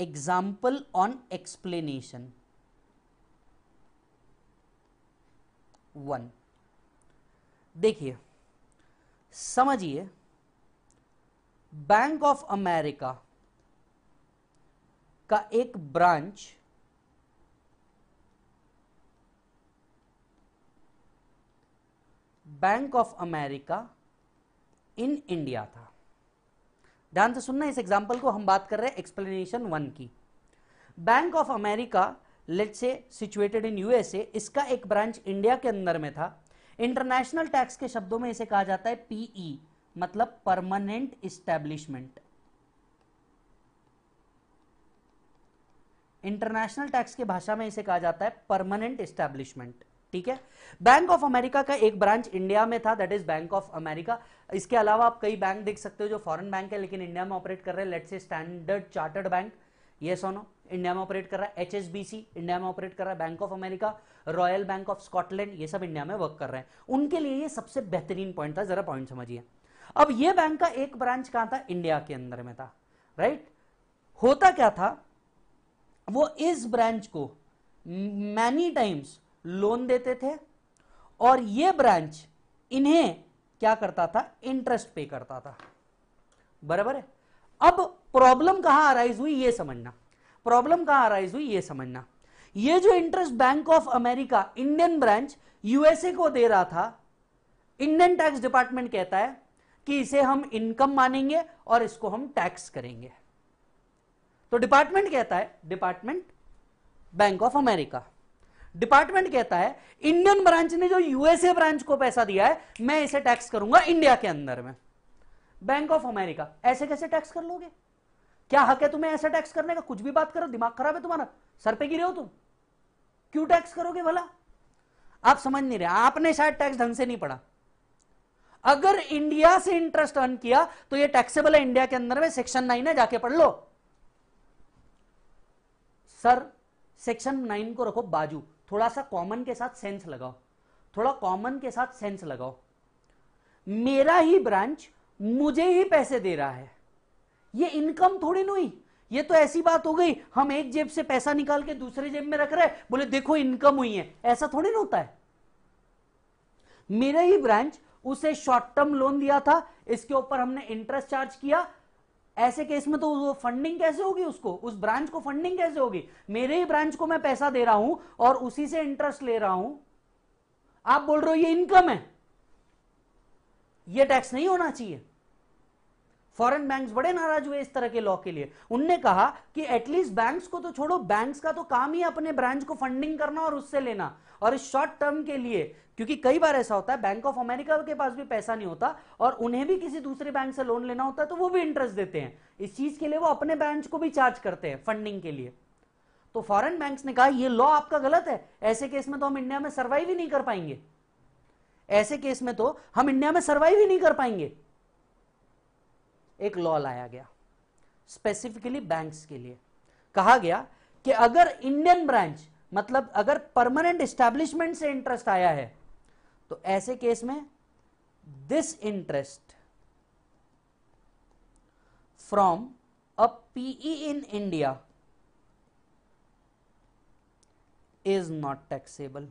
Speaker 1: एग्जाम्पल ऑन एक्सप्लेनेशन वन देखिए समझिए बैंक ऑफ अमेरिका का एक branch Bank of America in India था ध्यान से सुनना इस एग्जाम्पल को हम बात कर रहे हैं एक्सप्लेनेशन वन की Bank of America let's say situated in USA इसका एक ब्रांच इंडिया के अंदर में था इंटरनेशनल टैक्स के शब्दों में इसे कहा जाता है पीई e, मतलब परमानेंट इस्टेब्लिशमेंट इंटरनेशनल टैक्स की भाषा में इसे कहा जाता है परमानेंट इस्टेब्लिशमेंट ठीक है बैंक ऑफ अमेरिका का एक ब्रांच इंडिया में था that is Bank of America इसके अलावा आप कई बैंक देख सकते हो जो फॉरेन बैंक है लेकिन इंडिया में ऑपरेट कर रहे हैं लेट से स्टैंडर्ड चार्टर्ड बैंक ये सोनो इंडिया में ऑपरेट कर रहा है एच इंडिया में ऑपरेट कर रहा है Bank of America Royal Bank of Scotland ये सब इंडिया में वर्क कर रहे हैं उनके लिए ये सबसे बेहतरीन पॉइंट था जरा पॉइंट समझिए अब ये बैंक का एक ब्रांच कहां था इंडिया के अंदर में था राइट होता क्या था वो इस ब्रांच को मैनी टाइम्स लोन देते थे और ये ब्रांच इन्हें क्या करता था इंटरेस्ट पे करता था बराबर है अब प्रॉब्लम कहां अराइज हुई ये समझना प्रॉब्लम कहां अराइज हुई ये समझना ये जो interest Bank of America Indian branch USA को दे रहा था इंडियन टैक्स डिपार्टमेंट कहता है कि इसे हम इनकम मानेंगे और इसको हम टैक्स करेंगे तो डिपार्टमेंट कहता है department Bank of America department कहता है इंडियन ब्रांच ने जो यूएसए ब्रांच को पैसा दिया है मैं इसे टैक्स करूंगा इंडिया के अंदर में बैंक ऑफ अमेरिका ऐसे कैसे टैक्स कर लोगे क्या हक है तुम्हें ऐसा टैक्स करने का कुछ भी बात करो दिमाग खराब है तुम्हारा सर पे गिरे हो तुम क्यों टैक्स करोगे भला आप समझ नहीं रहे आपने शायद टैक्स ढंग से नहीं पढ़ा अगर इंडिया से इंटरेस्ट अर्न किया तो ये टैक्सेबल है इंडिया के अंदर में सेक्शन नाइन है जाके पढ़ लो सर सेक्शन नाइन को रखो बाजू थोड़ा सा कॉमन के साथ सेंस लगाओ थोड़ा कॉमन के साथ सेंस लगाओ मेरा ही ब्रांच मुझे ही पैसे दे रहा है ये इनकम थोड़ी ना हुई ये तो ऐसी बात हो गई हम एक जेब से पैसा निकाल के दूसरे जेब में रख रहे बोले देखो इनकम हुई है ऐसा थोड़ी ना होता है मेरा ही ब्रांच उसे शॉर्ट टर्म लोन दिया था इसके ऊपर हमने इंटरेस्ट चार्ज किया ऐसे केस में तो फंडिंग कैसे होगी उसको उस ब्रांच को फंडिंग कैसे होगी मेरे ही ब्रांच को मैं पैसा दे रहा हूं और उसी से इंटरेस्ट ले रहा हूं आप बोल रहे हो ये इनकम है ये टैक्स नहीं होना चाहिए फॉरेन बैंक्स बड़े नाराज हुए इस तरह के लॉ के लिए उनने कहा कि एटलीस्ट बैंक्स को तो छोड़ो बैंक्स का तो काम ही अपने ब्रांच को फंडिंग करना और उससे लेना और इस शॉर्ट टर्म के लिए क्योंकि कई बार ऐसा होता है बैंक ऑफ अमेरिका के पास भी पैसा नहीं होता और उन्हें भी किसी दूसरे बैंक से लोन लेना होता है तो वो भी इंटरेस्ट देते हैं इस चीज के लिए वो अपने ब्रांच को भी चार्ज करते हैं फंडिंग के लिए तो फॉरेन बैंक्स ने कहा यह लॉ आपका गलत है ऐसे केस में तो हम इंडिया में सर्वाइव ही नहीं कर पाएंगे ऐसे केस में तो हम इंडिया में सर्वाइव ही नहीं कर पाएंगे एक लॉ लाया गया स्पेसिफिकली बैंक्स के लिए कहा गया कि अगर इंडियन ब्रांच मतलब अगर परमानेंट एस्टैब्लिशमेंट से इंटरेस्ट आया है तो ऐसे केस में this interest from a PE in India is not taxable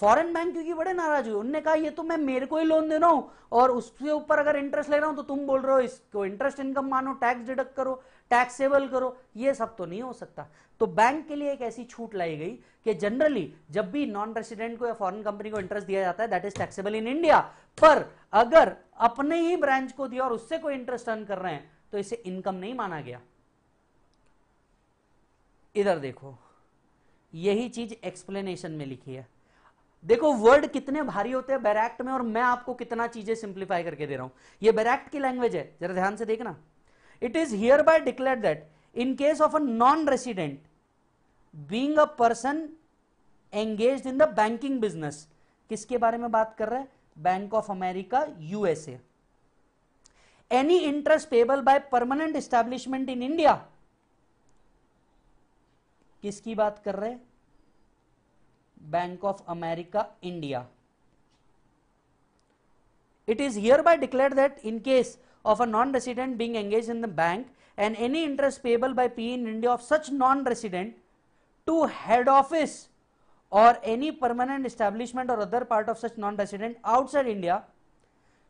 Speaker 1: foreign bank क्योंकि बड़े नाराज हुए उनने कहा ये तो मैं मेरे को ही लोन दे रहा हूँ और उसके ऊपर अगर इंटरेस्ट ले रहा हूं तो तुम बोल रहे हो इसको इंटरेस्ट इनकम मानो टैक्स डिडक्ट करो टैक्सेबल करो ये सब तो नहीं हो सकता तो बैंक के लिए एक ऐसी छूट लाई गई कि जनरली जब भी नॉन रेसिडेंट को या फॉरेन कंपनी को इंटरेस्ट दिया जाता है that is taxable in India पर अगर अपने ही ब्रांच को दिया और उससे कोई इंटरेस्ट अर्न कर रहे हैं तो इसे इनकम नहीं माना गया इधर देखो यही चीज एक्सप्लेनेशन में लिखी है देखो वर्ड कितने भारी होते हैं बैरैक्ट में और मैं आपको कितना चीजें सिंप्लीफाई करके दे रहा हूं ये बैरैक्ट की लैंग्वेज है जरा ध्यान से देखना it is hereby declare that in case of a non resident being a person engage in the banking business किसके बारे में बात कर रहे हैं Bank of America USA any interest payable by permanent establishment in India किसकी बात कर रहे हैं Bank of America, India. It is hereby declared that in case of a non-resident being engaged in the bank and any interest payable by PE in India of such non-resident to head office or any permanent establishment or other part of such non-resident outside India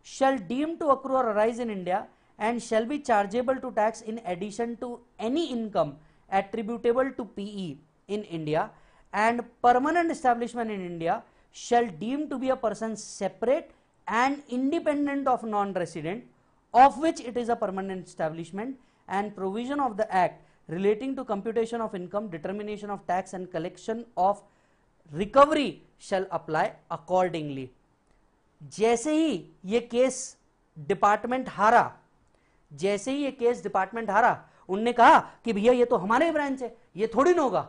Speaker 1: shall deem to accrue or arise in India and shall be chargeable to tax in addition to any income attributable to PE in India and permanent establishment in India shall deem to be a person separate and independent of non-resident of which it is a permanent establishment and provision of the act relating to computation of income, determination of tax and collection of recovery shall apply accordingly. जैसे ही ये case department हारा जैसे ही ये case department हारा उनने कहा कि भैया ये तो हमारे ब्रांच है ये थोड़ी ना होगा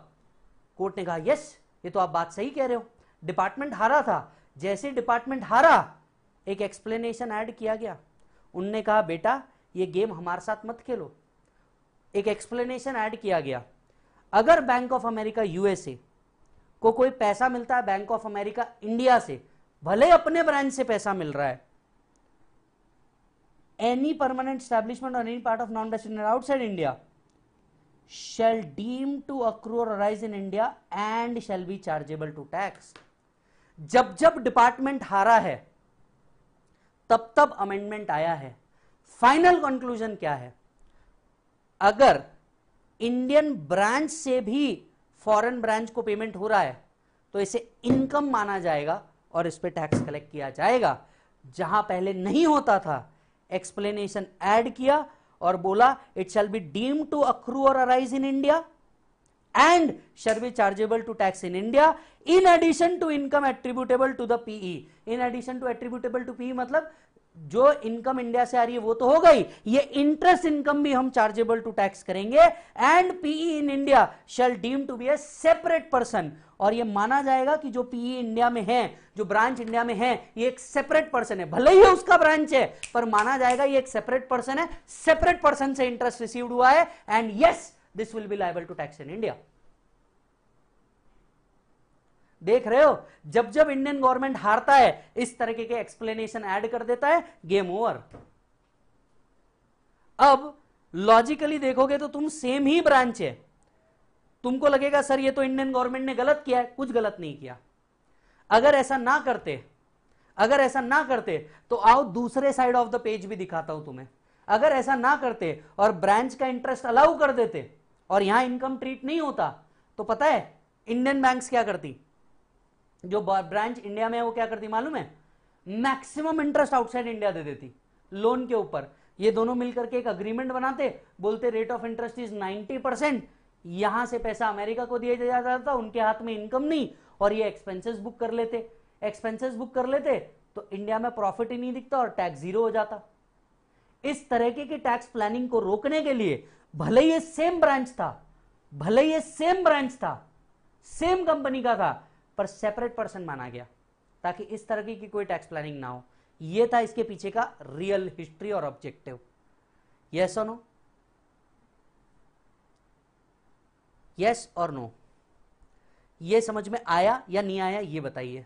Speaker 1: कोर्ट ने कहा यस ये तो आप बात सही कह रहे हो डिपार्टमेंट हारा था जैसे डिपार्टमेंट हारा एक एक्सप्लेनेशन ऐड किया गया उनने कहा बेटा ये गेम हमारे साथ मत खेलो एक एक्सप्लेनेशन ऐड किया गया अगर बैंक ऑफ अमेरिका यूएसए को कोई पैसा मिलता है बैंक ऑफ अमेरिका इंडिया से भले अपने ब्रांच से पैसा मिल रहा है एनी परमानेंट स्टैब्लिशमेंट और any part of non resident outside India shall deem to accrue or arise in India and shall be chargeable to tax. जब जब डिपार्टमेंट हारा है तब तब अमेंडमेंट आया है फाइनल कंक्लूजन क्या है अगर इंडियन ब्रांच से भी फॉरेन ब्रांच को पेमेंट हो रहा है तो इसे इनकम माना जाएगा और इस पर टैक्स कलेक्ट किया जाएगा जहां पहले नहीं होता था एक्सप्लेनेशन ऐड किया और बोला it shall be deem to accrue और arise in India and shall be chargeable to tax in India in addition to income attributable to the PE in addition to attributable to PE मतलब जो income India से आ रही है वो तो हो गई ये इंटरेस्ट इनकम भी हम चार्जेबल टू टैक्स करेंगे and PE in India shall deem to be a separate person और ये माना जाएगा कि जो पीई इंडिया e में है जो ब्रांच इंडिया में है ये एक सेपरेट पर्सन है भले ही उसका ब्रांच है पर माना जाएगा ये एक सेपरेट पर्सन है सेपरेट पर्सन से इंटरेस्ट रिसीव हुआ है and yes this will be liable to tax in India देख रहे हो जब जब इंडियन गवर्नमेंट हारता है इस तरीके के एक्सप्लेनेशन ऐड कर देता है गेम ओवर अब लॉजिकली देखोगे तो तुम सेम ही ब्रांच है तुमको लगेगा सर ये तो इंडियन गवर्नमेंट ने गलत किया है कुछ गलत नहीं किया अगर ऐसा ना करते अगर ऐसा ना करते तो आओ दूसरे साइड ऑफ द पेज भी दिखाता हूं तुम्हें अगर ऐसा ना करते और ब्रांच का इंटरेस्ट अलाउ कर देते और यहां इनकम ट्रीट नहीं होता तो पता है इंडियन बैंक्स क्या करती जो ब्रांच इंडिया में है वो क्या करती मालूम है मैक्सिमम इंटरेस्ट आउटसाइड इंडिया दे देती लोन के ऊपर ये दोनों मिलकर के एक अग्रीमेंट बनाते बोलते rate of interest is 90 percent यहां से पैसा अमेरिका को दिया जाता था उनके हाथ में इनकम नहीं और ये एक्सपेंसेस बुक कर लेते एक्सपेंसेस बुक कर लेते तो इंडिया में प्रॉफिट ही नहीं दिखता और टैक्स जीरो हो जाता इस तरीके की टैक्स प्लानिंग को रोकने के लिए भले ही सेम ब्रांच था भले ये सेम ब्रांच था सेम कंपनी का था पर सेपरेट पर्सन माना गया ताकि इस तरह की कोई टैक्स प्लानिंग ना हो यह था इसके पीछे का रियल हिस्ट्री और ऑब्जेक्टिव यह सोनो यस और नो ये समझ में आया या नहीं आया ये बताइए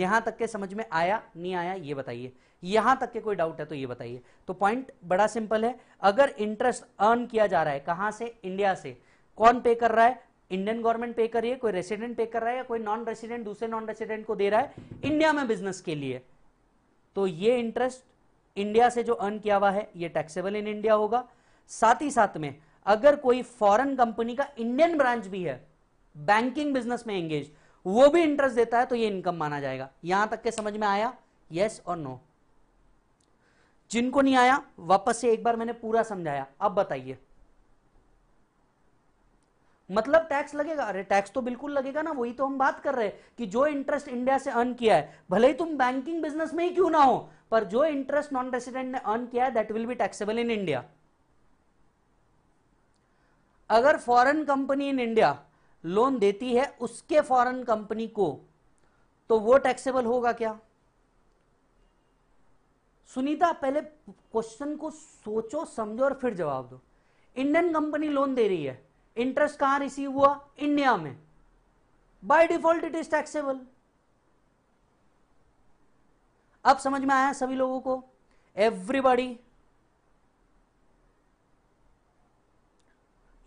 Speaker 1: यहां तक के समझ में आया नहीं आया ये बताइए यहां तक के कोई डाउट है तो ये बताइए तो पॉइंट बड़ा सिंपल है अगर इंटरेस्ट अर्न किया जा रहा है कहां से इंडिया से कौन पे कर रहा है इंडियन गवर्नमेंट पे कर रही है कोई रेसिडेंट पे कर रहा है या कोई नॉन रेसिडेंट दूसरे नॉन रेसिडेंट को दे रहा है इंडिया में बिजनेस के लिए तो ये इंटरेस्ट इंडिया से जो अर्न किया हुआ है ये टैक्सेबल इन इंडिया होगा साथ ही साथ में अगर कोई फॉरेन कंपनी का इंडियन ब्रांच भी है बैंकिंग बिजनेस में एंगेज वो भी इंटरेस्ट देता है तो ये इनकम माना जाएगा यहां तक के समझ में आया यस और नो जिनको नहीं आया वापस से एक बार मैंने पूरा समझाया अब बताइए मतलब टैक्स लगेगा अरे टैक्स तो बिल्कुल लगेगा ना वही तो हम बात कर रहे हैं कि जो इंटरेस्ट इंडिया से अर्न किया है भले ही तुम बैंकिंग बिजनेस में ही क्यों ना हो पर जो इंटरेस्ट नॉन रेसिडेंट ने अर्न किया है that will be taxable in India अगर foreign company in India loan देती है उसके फॉरेन कंपनी को तो वो टैक्सेबल होगा क्या सुनीता पहले क्वेश्चन को सोचो समझो और फिर जवाब दो इंडियन कंपनी लोन दे रही है इंटरेस्ट कहां रिसीव हुआ इंडिया में by default it is taxable अब समझ में आया सभी लोगों को एवरीबॉडी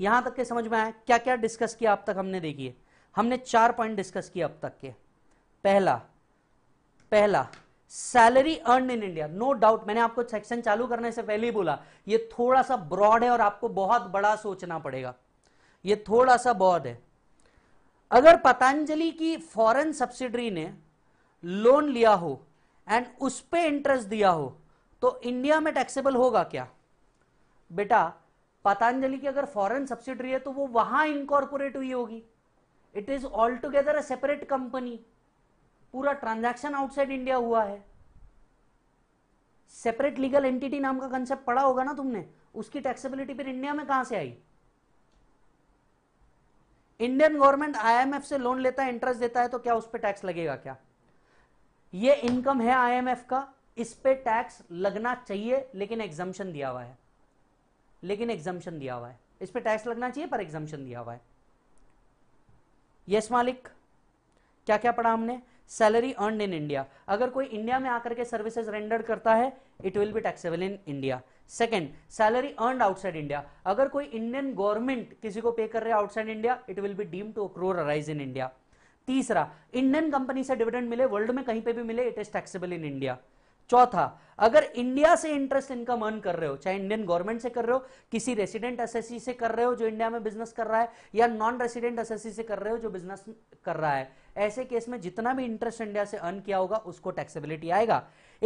Speaker 1: यहां तक के समझ में आया क्या क्या डिस्कस किया अब तक हमने देखिए हमने चार पॉइंट डिस्कस किया अब तक के पहला पहला salary earn in India no doubt मैंने आपको सेक्शन चालू करने से पहले ही बोला ये थोड़ा सा ब्रॉड है और आपको बहुत बड़ा सोचना पड़ेगा ये थोड़ा सा बहुत है अगर पतंजलि की फॉरेन सब्सिडरी ने लोन लिया हो एंड उस पर इंटरेस्ट दिया हो तो इंडिया में टैक्सेबल होगा क्या बेटा पतंजलि की अगर फॉरेन सब्सिडरी है तो वो वहां इनकॉर्पोरेट हुई होगी it is all together a separate company पूरा ट्रांजैक्शन आउटसाइड इंडिया हुआ है सेपरेट लीगल एंटिटी नाम का कंसेप्ट पढ़ा होगा ना तुमने उसकी टैक्सेबिलिटी फिर इंडिया में कहां से आई इंडियन गवर्नमेंट आईएमएफ से लोन लेता है इंटरेस्ट देता है तो क्या उस पर टैक्स लगेगा क्या ये इनकम है आईएमएफ का इस पर टैक्स लगना चाहिए लेकिन एग्जाम्शन दिया हुआ है लेकिन एग्जाम्शन दिया हुआ है इस पर टैक्स लगना चाहिए पर एग्जाम्शन दिया हुआ है यस मालिक क्या क्या पढ़ा हमने सैलरी अर्न इन इंडिया अगर कोई इंडिया में आकर के सर्विसेज रेंडर करता है it will be taxable in India second salary earn outside India अगर कोई इंडियन गवर्नमेंट किसी को पे कर रहे outside India it will be deem to accrue or arise in India तीसरा इंडियन कंपनी से डिविडेंड मिले वर्ल्ड में कहीं पे भी मिले it is taxable in India चौथा अगर इंडिया से इंटरेस्ट इनकम अर्न कर रहे हो चाहे इंडियन गवर्नमेंट से कर रहे हो किसी रेसिडेंट असेसी से कर रहे हो जो इंडिया में बिजनेस कर रहा है या नॉन रेसिडेंट असेसी से कर रहे हो जो बिजनेस कर रहा है ऐसे केस में जितना भी इंटरेस्ट इंडिया से अर्न किया होगा उसको टैक्सेबिलिटी आएगा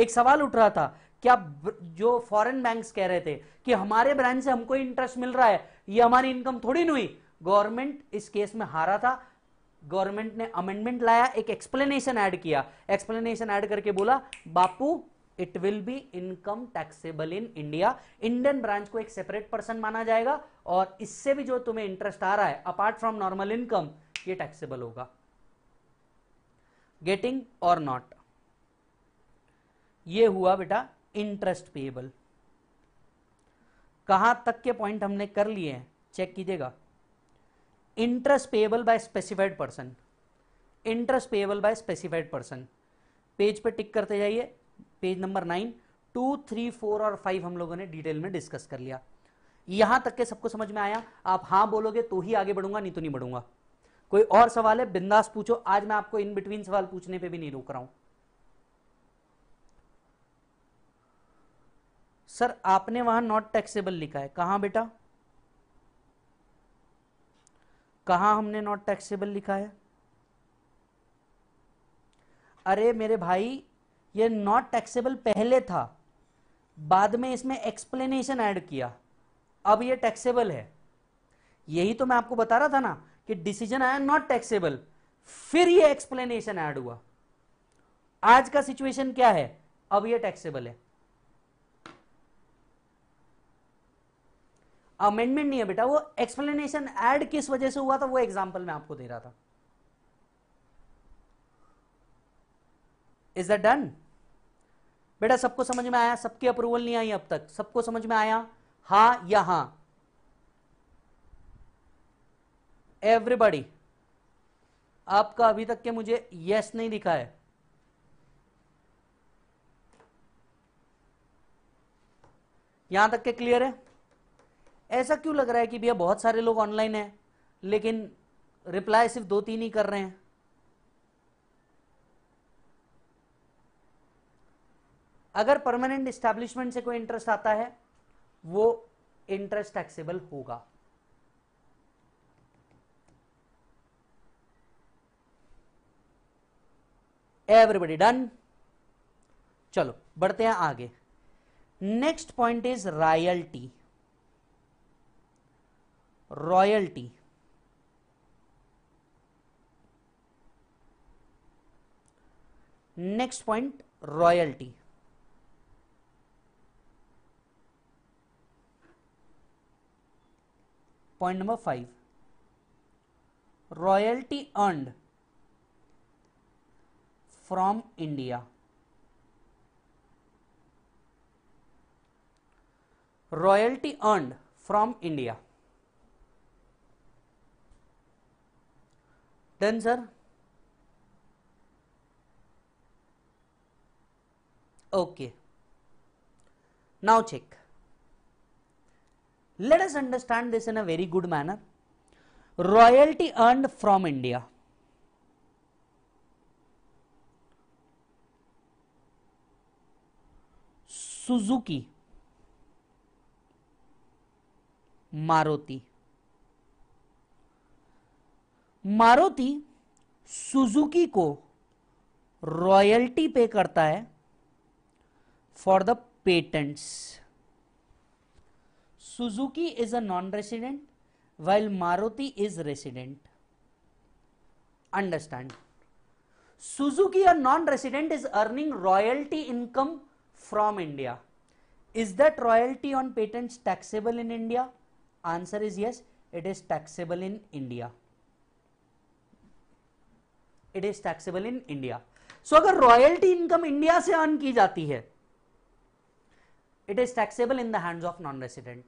Speaker 1: एक सवाल उठ रहा था क्या जो फॉरेन बैंक कह रहे थे कि हमारे ब्रांच से हमको इंटरेस्ट मिल रहा है ये हमारी इनकम थोड़ी नहीं हुई गवर्नमेंट इस केस में हारा था गवर्नमेंट ने अमेंडमेंट लाया एक एक्सप्लेनेशन ऐड किया एक्सप्लेनेशन ऐड करके बोला बापू it will be income taxable in India Indian branch को एक सेपरेट पर्सन माना जाएगा और इससे भी जो तुम्हें इंटरेस्ट आ रहा है अपार्ट फ्रॉम नॉर्मल इनकम ये टैक्सेबल होगा गेटिंग और नॉट ये हुआ बेटा इंटरेस्ट पेएबल कहां तक के पॉइंट हमने कर लिए हैं चेक कीजिएगा interest payable by specified person interest payable by specified person page पे टिक करते जाइए page number nine two three four और फाइव हम लोगों ने डिटेल में डिस्कस कर लिया यहां तक के सबको समझ में आया आप हाँ बोलोगे तो ही आगे बढ़ूंगा नहीं तो नहीं बढ़ूंगा कोई और सवाल है बिंदास पूछो आज मैं आपको इन बिटवीन सवाल पूछने पे भी नहीं रोक रहा हूं सर आपने वहां नॉट टैक्सेबल लिखा है कहां बेटा कहा हमने नॉट टैक्सेबल लिखा है अरे मेरे भाई ये नॉट टैक्सेबल पहले था बाद में इसमें एक्सप्लेनेशन ऐड किया अब ये टैक्सेबल है यही तो मैं आपको बता रहा था ना कि डिसीजन आया नॉट टैक्सेबल फिर ये एक्सप्लेनेशन ऐड हुआ आज का सिचुएशन क्या है अब ये टैक्सेबल है अमेंडमेंट नहीं है बेटा वो एक्सप्लेनेशन ऐड किस वजह से हुआ था वो एग्जाम्पल मैं आपको दे रहा था इज दैट डन बेटा सबको समझ में आया सबकी अप्रूवल नहीं आई अब तक सबको समझ में आया हा या हा एवरीबॉडी आपका अभी तक के मुझे यस नहीं दिखा है यहां तक के क्लियर है ऐसा क्यों लग रहा है कि भैया बहुत सारे लोग ऑनलाइन हैं लेकिन रिप्लाई सिर्फ दो तीन ही कर रहे हैं अगर परमानेंट स्टैब्लिशमेंट से कोई इंटरेस्ट आता है वो इंटरेस्ट टैक्सेबल होगा एवरीबडी डन चलो बढ़ते हैं आगे next point is royalty royalty next point royalty point number 5 royalty earned from india royalty earned from india done sir okay now check let us understand this in a very good manner royalty earn from India Suzuki Maruti Maruti Suzuki को royalty pay करता है for the patents Suzuki is a non resident while Maruti is resident understand Suzuki a non resident is earning royalty income from India is that royalty on patents taxable in India answer is yes it is taxable in India it is taxable in India so अगर royalty income India से earn की जाती है it is taxable in the hands of non resident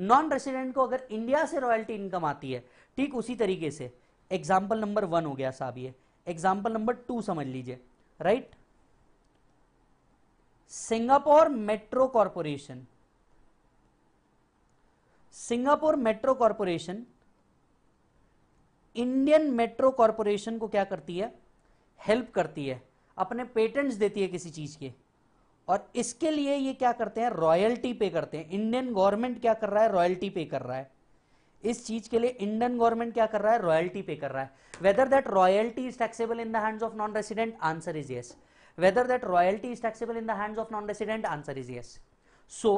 Speaker 1: non resident को अगर India से royalty income आती है ठीक उसी तरीके से एग्जाम्पल नंबर वन हो गया साहब ये एग्जाम्पल नंबर टू समझ लीजिए right Singapore metro corporation Singapore metro corporation Indian metro corporation को क्या करती है हेल्प करती है अपने पेटेंट्स देती है किसी चीज़ के और इसके लिए ये क्या करते हैं रॉयल्टी पे करते हैं इंडियन गवर्नमेंट क्या कर रहा है रॉयल्टी पे कर रहा है इस चीज के लिए इंडियन गवर्नमेंट क्या कर रहा है रॉयल्टी पे कर रहा है whether that royalty is taxable in the hands of non resident answer is yes whether that royalty is taxable in the hands of non resident answer is yes so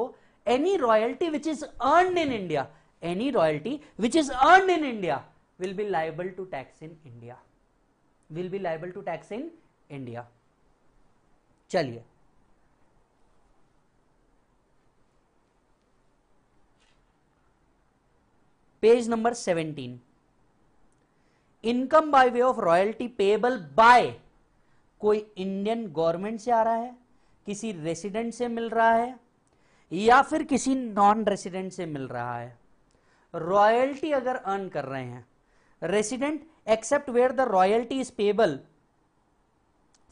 Speaker 1: any royalty which is earn in India any royalty which is earn in India will be liable to tax in India. Will be liable to tax in India. चलिए page number seventeen income by way of royalty payable by कोई Indian government से आ रहा है किसी resident से मिल रहा है या फिर किसी नॉन रेसिडेंट से मिल रहा है रॉयल्टी अगर अर्न कर रहे हैं resident except where the royalty is payable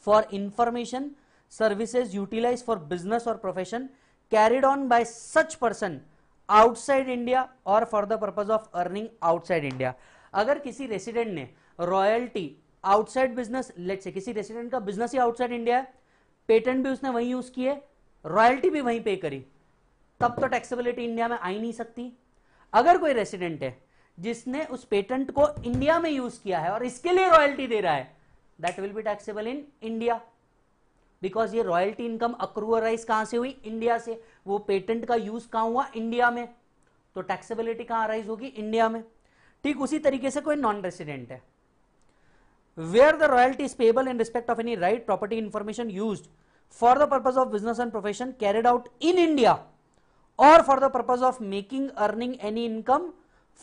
Speaker 1: for information services utilized for business or profession carried on by such person outside India or for the purpose of earning outside India. अगर किसी resident ने royalty outside business late say किसी resident का business ही outside India है patent भी उसने वहीं यूज किए रॉयल्टी भी वहीं पे करी तब तो टैक्सेबिलिटी इंडिया में आ ही नहीं सकती अगर कोई रेसिडेंट है जिसने उस पेटेंट को इंडिया में यूज किया है और इसके लिए रॉयल्टी दे रहा है that will be taxable in India because ये रॉयल्टी इनकम अक्रूअराइज कहां से हुई इंडिया से वो पेटेंट का यूज कहां हुआ इंडिया में तो टैक्सेबिलिटी कहां अराइज होगी इंडिया में ठीक उसी तरीके से कोई नॉन रेसिडेंट है where the royalty is payable in respect of any right property information use for the purpose of business and profession carried out in India और for the purpose of making earning any income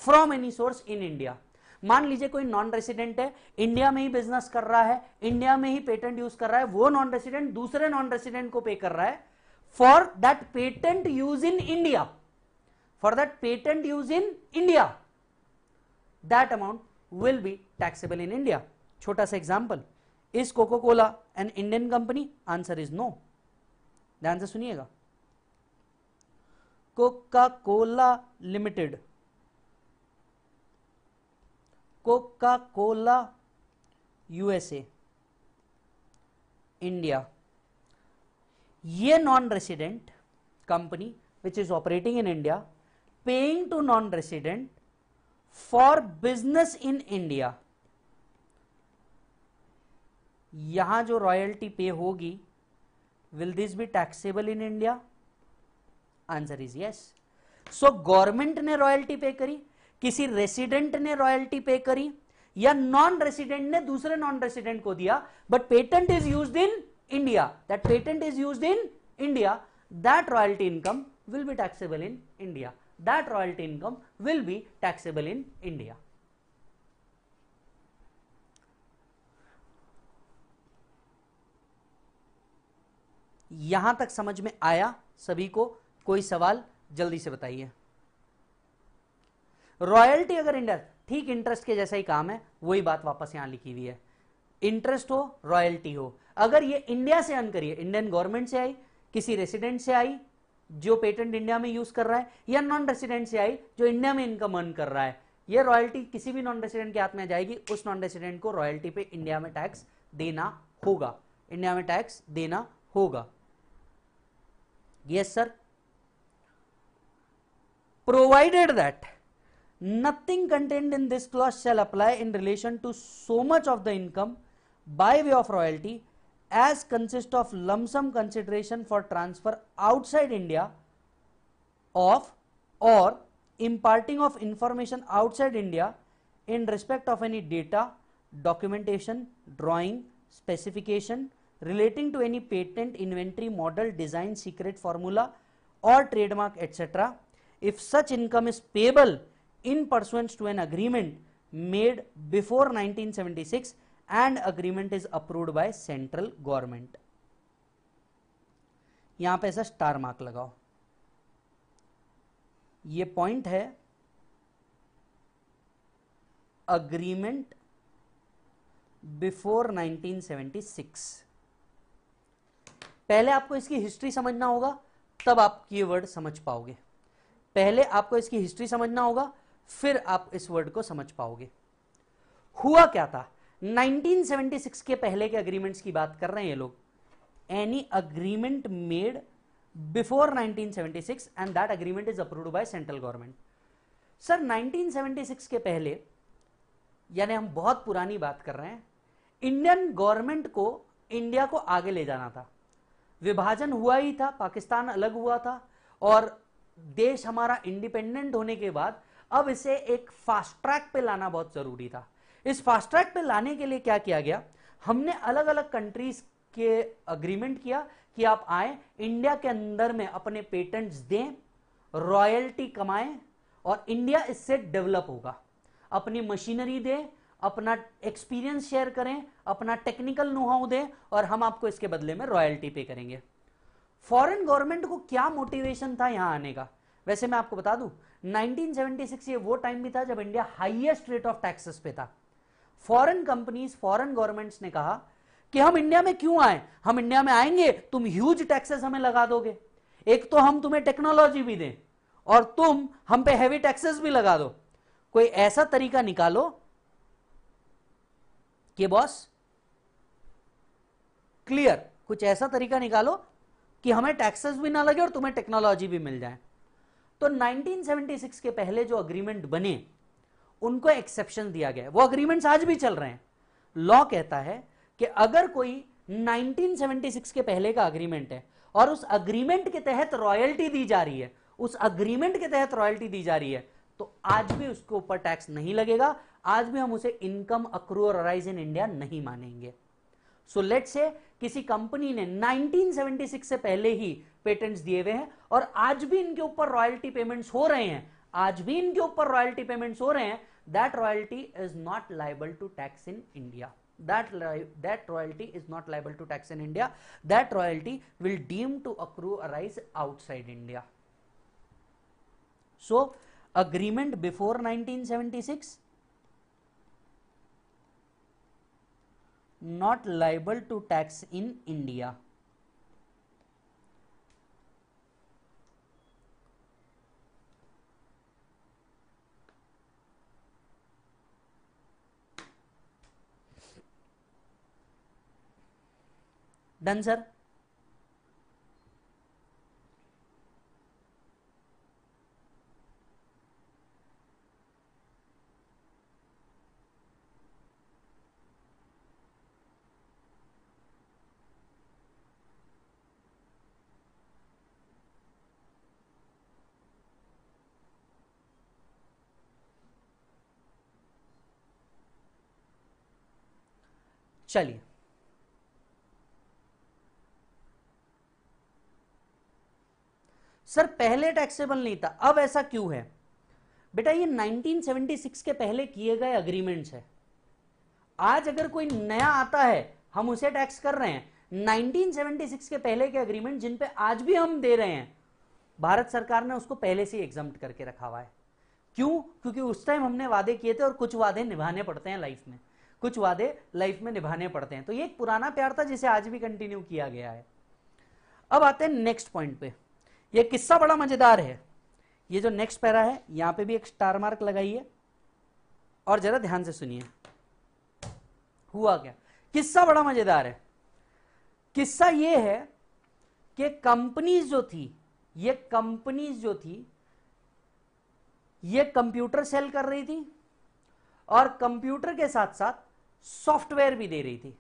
Speaker 1: from any source in India मान लीजिए कोई non resident है India में ही business कर रहा है India में ही पेटेंट यूज कर रहा है वो नॉन रेसिडेंट दूसरे नॉन रेसिडेंट को पे कर रहा है for that patent use in India for that patent use in India that amount will be taxable in India छोटा सा example is Coca Cola an Indian company answer is no ध्यान से सुनिएगा Coca Cola limited Coca Cola USA India ये non resident company which is operating in India paying to non resident for business in India यहां जो royalty pay होगी will this be taxable in India answer is yes so government ने royalty pay करी किसी resident ने royalty pay करी या non resident ने दूसरे नॉन रेसिडेंट को दिया but patent is use in India that patent is use in India that royalty income will be taxable in India that royalty income will be taxable in India यहां तक समझ में आया सभी को कोई सवाल जल्दी से बताइए रॉयल्टी अगर इंडर ठीक इंटरेस्ट के जैसा ही काम है वही बात वापस यहां लिखी हुई है इंटरेस्ट हो रॉयल्टी हो अगर ये इंडिया से अर्न करिए इंडियन गवर्नमेंट से आई किसी रेसिडेंट से आई जो पेटेंट इंडिया में यूज कर रहा है या नॉन रेसिडेंट से आई जो इंडिया में इनकम अर्न कर रहा है ये रॉयल्टी किसी भी नॉन रेसिडेंट के हाथ में जाएगी उस नॉन रेसिडेंट को रॉयल्टी पे इंडिया में टैक्स देना होगा इंडिया में टैक्स देना होगा yes sir provided that nothing contained in this clause shall apply in relation to so much of the income by way of royalty as consist of lump sum consideration for transfer outside India of or imparting of information outside India in respect of any data, documentation, drawing, specification relating to any patent, inventory, model, design, secret formula or trademark etc. If such income is payable in pursuance to an agreement made before 1976 and agreement is approved by central government यहां पे ऐसा star mark लगाओ ये point है agreement before 1976 पहले आपको इसकी history समझना होगा तब आप ये वर्ड समझ पाओगे पहले आपको इसकी हिस्ट्री समझना होगा फिर आप इस वर्ड को समझ पाओगे हुआ क्या था 1976 के पहले के अग्रीमेंट्स की बात कर रहे हैं ये लोग any agreement made before 1976 and that agreement is approved by central government sir 1976 के पहले यानी हम बहुत पुरानी बात कर रहे हैं इंडियन गवर्नमेंट को इंडिया को आगे ले जाना था विभाजन हुआ ही था पाकिस्तान अलग हुआ था और देश हमारा इंडिपेंडेंट होने के बाद अब इसे एक फास्ट ट्रैक पे लाना बहुत जरूरी था इस फास्ट ट्रैक पे लाने के लिए क्या किया गया हमने अलग अलग कंट्रीज के अग्रीमेंट किया कि आप आए इंडिया के अंदर में अपने पेटेंट्स दें रॉयल्टी कमाएं और इंडिया इससे डेवलप होगा अपनी मशीनरी दें अपना एक्सपीरियंस शेयर करें अपना टेक्निकल नुहाव दें और हम आपको इसके बदले में रॉयल्टी पे करेंगे फॉरेन गवर्नमेंट को क्या मोटिवेशन था यहां आने का वैसे मैं आपको बता दू 1976 ये वो टाइम भी था जब India highest rate of taxes pay था फॉरेन कंपनीज फॉरेन गवर्नमेंट्स ने कहा कि हम इंडिया में क्यों आए हम इंडिया में आएंगे तुम ह्यूज टैक्सेस हमें लगा दोगे एक तो हम तुम्हें टेक्नोलॉजी भी दें और तुम हम पे हैवी टैक्सेस भी लगा दो कोई ऐसा तरीका निकालो कि बॉस क्लियर कुछ ऐसा तरीका निकालो कि हमें टैक्सेस भी ना लगे और तुम्हें टेक्नोलॉजी भी मिल जाए तो 1976 के पहले जो अग्रीमेंट बने उनको एक्सेप्शन दिया गया वो अग्रीमेंट्स आज भी चल रहे हैं लॉ कहता है कि अगर कोई 1976 के पहले का अग्रीमेंट है और उस अग्रीमेंट के तहत रॉयल्टी दी जा रही है उस अग्रीमेंट के तहत रॉयल्टी दी जा रही है तो आज भी उसके ऊपर टैक्स नहीं लगेगा आज भी हम उसे income accrue arise in India नहीं मानेंगे सो लेट से किसी कंपनी ने 1976 से पहले ही पेटेंट्स दिए हुए हैं और आज भी इनके ऊपर रॉयल्टी पेमेंट्स हो रहे हैं आज भी इनके ऊपर रॉयल्टी पेमेंट्स हो रहे हैं that royalty is not liable to tax in India that that royalty is not liable to tax in india that royalty will deem to accrue arise outside india so agreement before 1976 not liable to tax in india done sir चलिए sir पहले taxable नहीं था अब ऐसा क्यों है बेटा ये 1976 के पहले किए गए अग्रीमेंट्स है आज अगर कोई नया आता है हम उसे टैक्स कर रहे हैं 1976 के पहले के अग्रीमेंट जिन पे आज भी हम दे रहे हैं भारत सरकार ने उसको पहले से एग्जाम करके रखा हुआ है क्यों क्योंकि उस टाइम हमने वादे किए थे और कुछ वादे निभाने पड़ते हैं लाइफ में कुछ वादे लाइफ में निभाने पड़ते हैं तो ये एक पुराना प्यार था जिसे आज भी कंटिन्यू किया गया है अब आते हैं नेक्स्ट पॉइंट पे ये किस्सा बड़ा मजेदार है ये जो नेक्स्ट पैरा है यहां पे भी एक स्टार मार्क लगाइए और जरा ध्यान से सुनिए हुआ क्या किस्सा बड़ा मजेदार है किस्सा ये है कि कंपनीज जो थी ये कंपनीज जो थी ये कंप्यूटर सेल कर रही थी और कंप्यूटर के साथ साथ सॉफ्टवेयर भी दे रही थी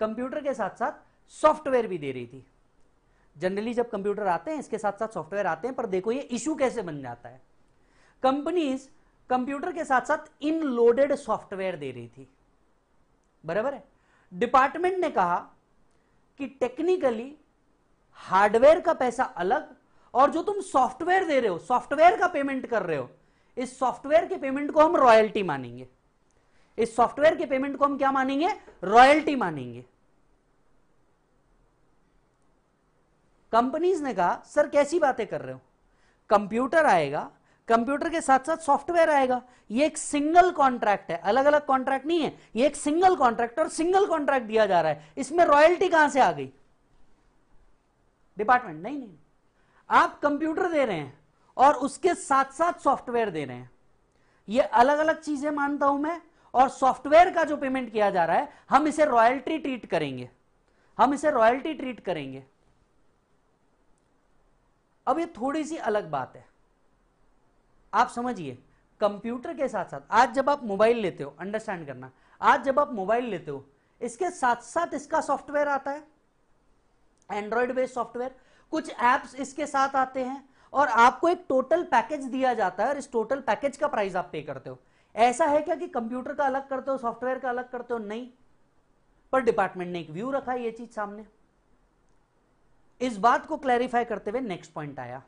Speaker 1: कंप्यूटर के साथ साथ सॉफ्टवेयर भी दे रही थी जनरली जब कंप्यूटर आते हैं इसके साथ साथ सॉफ्टवेयर आते हैं पर देखो ये इशू कैसे बन जाता है कंपनीज कंप्यूटर के साथ साथ इन लोडेड सॉफ्टवेयर दे रही थी बराबर है डिपार्टमेंट ने कहा कि टेक्निकली हार्डवेयर का पैसा अलग और जो तुम सॉफ्टवेयर दे रहे हो सॉफ्टवेयर का पेमेंट कर रहे हो इस सॉफ्टवेयर के पेमेंट को हम रॉयल्टी मानेंगे इस सॉफ्टवेयर के पेमेंट को हम क्या मानेंगे रॉयल्टी मानेंगे कंपनीज ने कहा सर कैसी बातें कर रहे हो कंप्यूटर आएगा कंप्यूटर के साथ साथ सॉफ्टवेयर आएगा ये एक सिंगल कॉन्ट्रैक्ट है अलग अलग कॉन्ट्रैक्ट नहीं है ये एक सिंगल कॉन्ट्रैक्ट और सिंगल कॉन्ट्रैक्ट दिया जा रहा है इसमें रॉयल्टी कहां से आ गई डिपार्टमेंट नहीं नहीं आप कंप्यूटर दे रहे हैं और उसके साथ साथ सॉफ्टवेयर दे रहे हैं ये अलग अलग चीजें मानता हूं मैं और सॉफ्टवेयर का जो पेमेंट किया जा रहा है हम इसे रॉयल्टी ट्रीट करेंगे हम इसे रॉयल्टी ट्रीट करेंगे अब ये थोड़ी सी अलग बात है आप समझिए कंप्यूटर के साथ साथ आज जब आप मोबाइल लेते हो अंडरस्टैंड करना आज जब आप मोबाइल लेते हो इसके साथ साथ इसका सॉफ्टवेयर आता है एंड्रॉयड बेस्ड सॉफ्टवेयर कुछ एप्स इसके साथ आते हैं और आपको एक टोटल पैकेज दिया जाता है और इस टोटल पैकेज का प्राइस आप पे करते हो ऐसा है क्या कि कंप्यूटर का अलग करते हो सॉफ्टवेयर का अलग करते हो नहीं पर डिपार्टमेंट ने एक व्यू रखा है ये चीज सामने इस बात को क्लैरिफाई करते हुए नेक्स्ट पॉइंट आया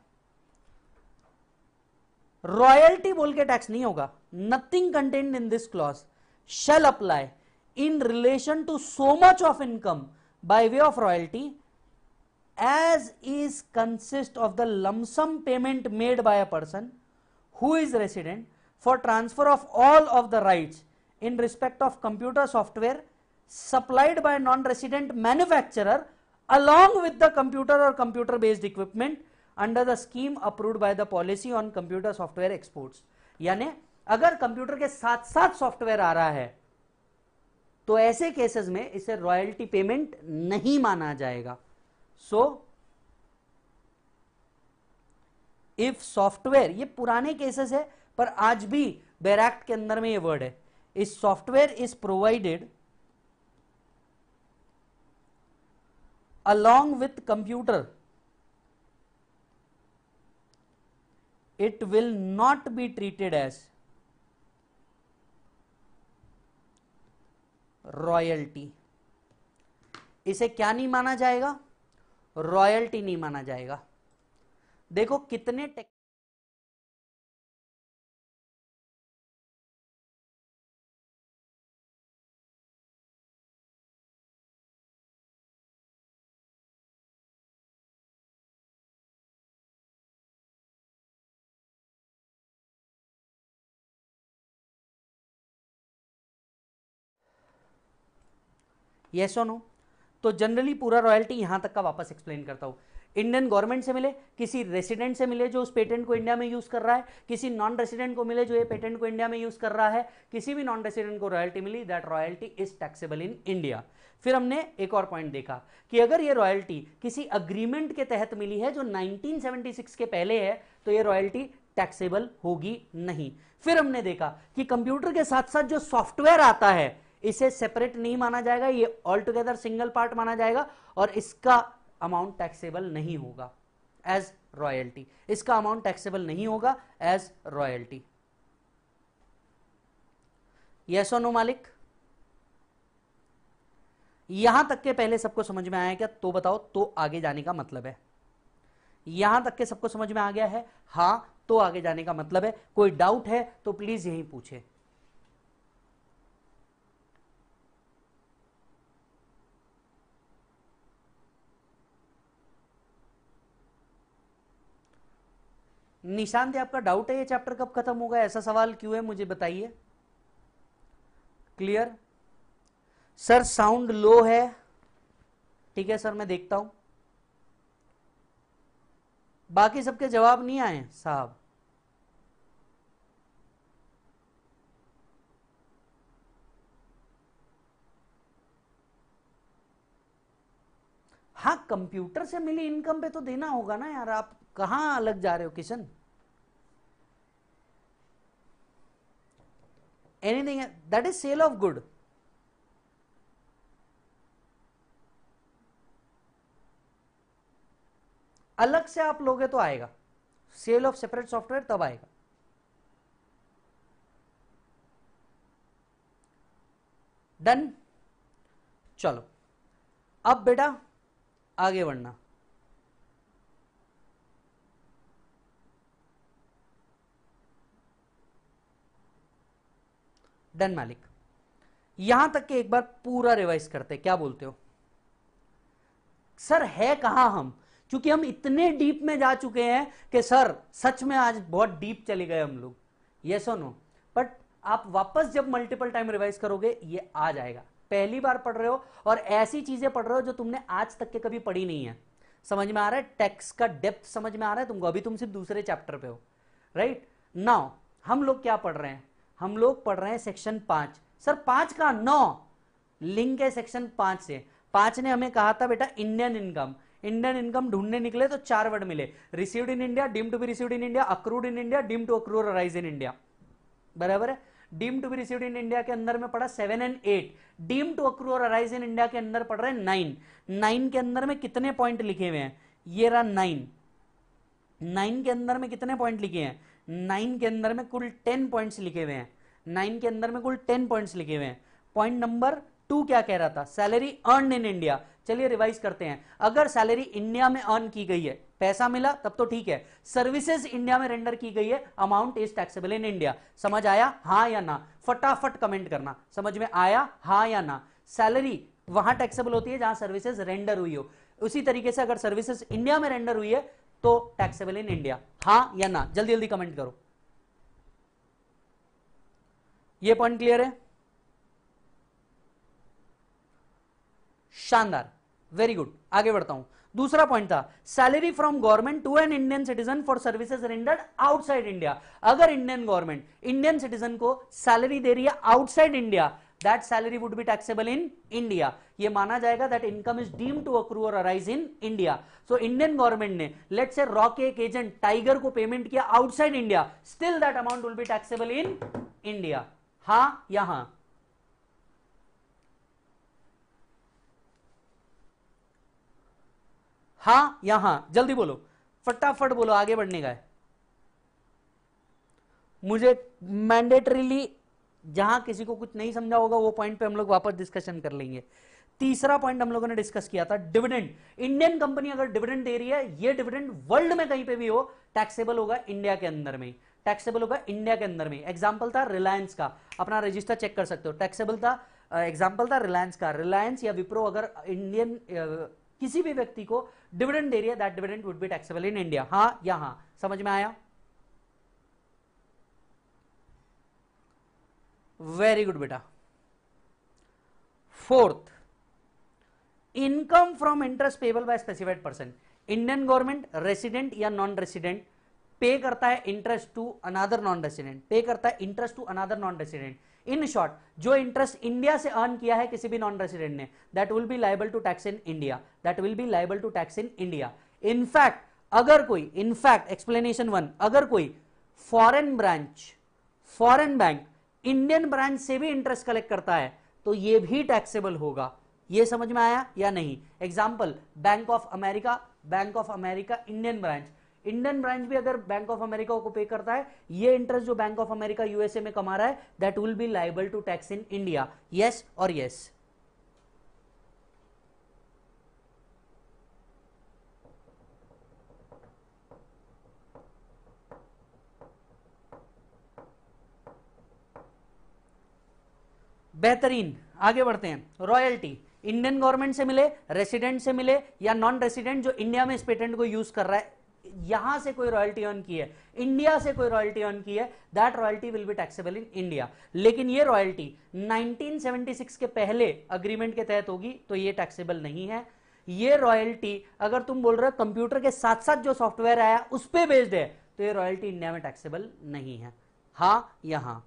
Speaker 1: रॉयल्टी बोल के टैक्स नहीं होगा nothing content in this clause shall apply in relation to so much of income by way of royalty as is consist of the lump sum payment made by a person who is resident for transfer of all of the rights in respect of computer software supplied by non resident manufacturer along with the computer or computer based equipment under the scheme approved by the policy on computer software exports यानी अगर computer के sath साथ software आ रहा है तो ऐसे cases में इसे रॉयल्टी पेमेंट नहीं माना जाएगा सो इफ सॉफ्टवेयर ये पुराने केसेस है पर आज भी बैरैक्ट के अंदर में ये वर्ड है इस software is provided along with computer it will not be treated as royalty इसे क्या नहीं माना जाएगा रॉयल्टी नहीं माना जाएगा देखो कितने टेक येस और नो तो जनरली पूरा रॉयल्टी यहां तक का वापस एक्सप्लेन करता हूं इंडियन गवर्नमेंट से मिले किसी रेसिडेंट से मिले जो उस पेटेंट को इंडिया में यूज़ कर रहा है किसी नॉन रेसिडेंट को मिले जो ये पेटेंट को इंडिया में यूज़ कर रहा है किसी भी नॉन रेसिडेंट को रॉयल्टी मिली that royalty is taxable in India फिर हमने एक और पॉइंट देखा कि अगर ये रॉयल्टी किसी अग्रीमेंट के तहत मिली है जो 1976 के पहले है तो ये रॉयल्टी टैक्सेबल होगी नहीं फिर हमने देखा कि कंप्यूटर के साथ साथ जो सॉफ्टवेयर आता है इसे सेपरेट नहीं माना जाएगा ये ऑल टुगेदर सिंगल पार्ट माना जाएगा और इसका अमाउंट टैक्सेबल नहीं होगा एज रॉयल्टी इसका अमाउंट टैक्सेबल नहीं होगा एज रॉयल्टी यस और नो मालिक यहां तक के पहले सबको समझ में आया क्या तो बताओ तो आगे जाने का मतलब है यहां तक के सबको समझ में आ गया है हां तो आगे जाने का मतलब है कोई डाउट है तो प्लीज यही पूछे निशांत आपका डाउट है ये चैप्टर कब खत्म होगा ऐसा सवाल क्यों है मुझे बताइए क्लियर सर साउंड लो है ठीक है सर मैं देखता हूं बाकी सबके जवाब नहीं आए साहब हाँ कंप्यूटर से मिली इनकम पे तो देना होगा ना यार आप कहाँ अलग जा रहे हो Kishan anything that is sale of good अलग से आप लोगे तो आएगा सेल ऑफ सेपरेट सॉफ्टवेयर तब आएगा डन चलो अब बेटा आगे बढ़ना डन मालिक यहां तक के एक बार पूरा रिवाइज करते क्या बोलते हो सर है कहा हम क्योंकि हम इतने डीप में जा चुके हैं कि सर सच में आज बहुत डीप चले गए हम लोग यस और नो बट आप वापस जब मल्टीपल टाइम रिवाइज करोगे ये आ जाएगा पहली बार पढ़ रहे हो और ऐसी चीजें पढ़ रहे हो जो तुमने आज तक के कभी पढ़ी नहीं है समझ में आ रहा है टेक्स का डेप्थ समझ में आ रहा है तुमको अभी तुम सिर्फ दूसरे चैप्टर पे हो राइट right? नाउ हम लोग क्या पढ़ रहे हैं हम लोग पढ़ रहे हैं सेक्शन पांच सर पांच का नौ लिंक है सेक्शन पांच से पांच ने हमें कहा था बेटा इंडियन इनकम इंडियन इनकम ढूंढने निकले तो चार वर्ड मिले received in India deem to be received in India accrued in India deem to accrue arise in India बराबर है deem to be received in India के अंदर में पड़ा seven and eight deemed to accrue और arise in India के अंदर पड़ रहे हैं नाइन नाइन के अंदर में कितने पॉइंट लिखे हुए हैं ये रहा नाइन नाइन के अंदर में कितने पॉइंट लिखे हैं नाइन के अंदर में कुल टेन पॉइंट्स लिखे हुए हैं नाइन के अंदर में कुल टेन पॉइंट्स लिखे हुए हैं पॉइंट नंबर टू क्या कह रहा था सैलरी अर्न इन इंडिया चलिए रिवाइज करते हैं अगर सैलरी इंडिया में अर्न की गई है पैसा मिला तब तो ठीक है सर्विसेज इंडिया में रेंडर की गई है amount is taxable in India समझ आया हाँ या ना फटाफट कमेंट करना समझ में आया हाँ या ना सैलरी वहां टैक्सेबल होती है जहां सर्विसेज रेंडर हुई हो उसी तरीके से अगर सर्विसेज इंडिया में रेंडर हुई है तो टैक्सेबल इन इंडिया हाँ या ना जल्दी जल्दी कमेंट करो ये पॉइंट क्लियर है शानदार वेरी गुड आगे बढ़ता हूं दूसरा पॉइंट था salary from government to an Indian citizen for services rendered outside India अगर इंडियन गवर्नमेंट इंडियन सिटीजन को सैलरी दे रही है outside India that salary would be taxable in India ये माना जाएगा that income is deem to accrue और arise in India so Indian government ने लेट से रॉके एक एजेंट टाइगर को पेमेंट किया outside India still that amount will be taxable in India हा या हा हा या हा जल्दी बोलो फटाफट बोलो आगे बढ़ने का है मुझे मैंडेटरीली जहां किसी को कुछ नहीं समझा होगा वो पॉइंट पे हम लोग वापस डिस्कशन कर लेंगे तीसरा पॉइंट हम लोगों ने डिस्कस किया था डिविडेंड इंडियन कंपनी अगर डिविडेंड दे रही है ये डिविडेंड वर्ल्ड में कहीं पे भी हो टैक्सेबल होगा इंडिया के अंदर में टैक्सेबल होगा इंडिया के अंदर में एग्जाम्पल था रिलायंस का अपना रजिस्टर चेक कर सकते हो टैक्सेबल था एग्जाम्पल था रिलायंस का रिलायंस या विप्रो अगर इंडियन किसी भी व्यक्ति को डिविडेंड दे रही है that dividend would be taxable in India हाँ या हाँ समझ में आया वेरी गुड बेटा fourth income from interest payable by specified person Indian government resident या नॉन रेसिडेंट पे करता है interest to another non resident pay करता है interest to another non resident in short जो इंटरेस्ट इंडिया से earn किया है किसी भी नॉन रेसिडेंट ने that will be liable to tax in India that will be liable to tax in India in fact अगर कोई इनफैक्ट एक्सप्लेनेशन वन अगर कोई foreign branch foreign bank Indian branch से भी इंटरेस्ट कलेक्ट करता है तो ये भी टैक्सेबल होगा ये समझ में आया या नहीं example bank of America bank of America Indian branch Indian branch भी अगर बैंक ऑफ अमेरिका को पे करता है ये इंटरेस्ट जो बैंक ऑफ अमेरिका यूएसए में कमा रहा है that will be liable to tax in India yes और यस yes बेहतरीन आगे बढ़ते हैं रॉयल्टी इंडियन गवर्नमेंट से मिले रेसिडेंट से मिले या नॉन रेसिडेंट जो इंडिया में इस पेटेंट को यूज कर रहा है यहां से कोई रॉयल्टी अर्न की है इंडिया से कोई रॉयल्टी अर्न की है that royalty will be taxable in India लेकिन ये रॉयल्टी 1976 के पहले अग्रीमेंट के तहत होगी तो ये टैक्सेबल नहीं है ये रॉयल्टी अगर तुम बोल रहे हो कंप्यूटर के साथ साथ जो सॉफ्टवेयर आया उस पर बेस्ड है तो ये रॉयल्टी इंडिया में टैक्सेबल नहीं है हा यहां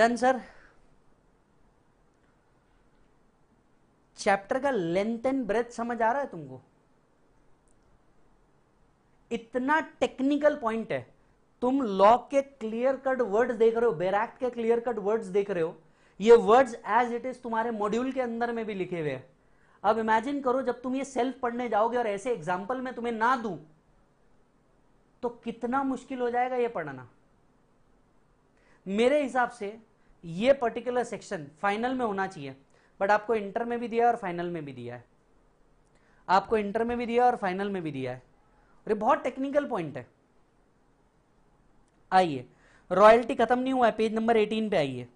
Speaker 1: डन सर चैप्टर का लेंथ एंड ब्रेथ समझ आ रहा है तुमको इतना टेक्निकल पॉइंट है तुम लॉ के क्लियर कट वर्ड्स देख रहे हो बेरैक्ट के क्लियर कट वर्ड्स देख रहे हो ये वर्ड्स एज इट इज तुम्हारे मॉड्यूल के अंदर में भी लिखे हुए हैं अब इमेजिन करो जब तुम ये सेल्फ पढ़ने जाओगे और ऐसे एग्जाम्पल में तुम्हें ना दू तो कितना मुश्किल हो जाएगा ये पढ़ना मेरे हिसाब से ये पर्टिकुलर सेक्शन फाइनल में होना चाहिए बट आपको इंटर में भी दिया और फाइनल में भी दिया है आपको इंटर में भी दिया और फाइनल में भी दिया है और ये बहुत टेक्निकल पॉइंट है आइए रॉयल्टी खत्म नहीं हुआ है पेज नंबर 18 पे आइए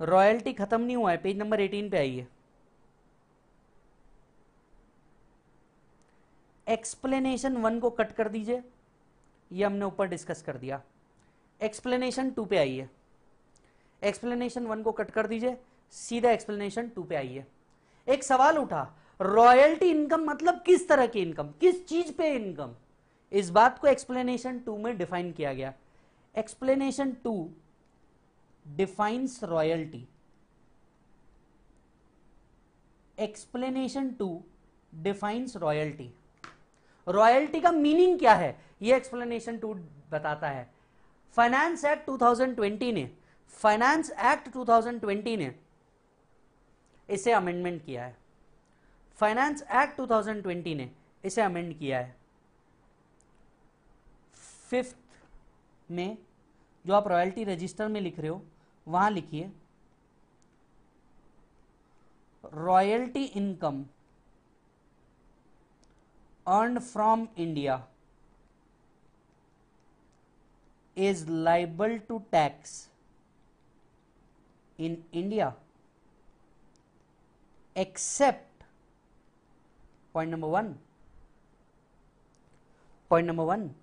Speaker 1: रॉयल्टी खत्म नहीं हुआ है पेज नंबर 18 पे आइए एक्सप्लेनेशन वन को कट कर दीजिए ये हमने ऊपर डिस्कस कर दिया एक्सप्लेनेशन टू पे आइए एक्सप्लेनेशन वन को कट कर दीजिए सीधा एक्सप्लेनेशन टू पे आइए एक सवाल उठा रॉयल्टी इनकम मतलब किस तरह की इनकम किस चीज पे इनकम इस बात को एक्सप्लेनेशन टू में डिफाइन किया गया explanation two defines royalty explanation two defines royalty royalty का मीनिंग क्या है यह एक्सप्लेनेशन टू बताता है फाइनेंस एक्ट 2020 ने फाइनेंस एक्ट 2020 ने इसे अमेंडमेंट किया है फाइनेंस एक्ट 2020 ने इसे अमेंड किया है फिफ्थ में जो आप रॉयल्टी रजिस्टर में लिख रहे हो वहां लिखिए royalty income earn from India is liable to tax in India except point number 1 point number 1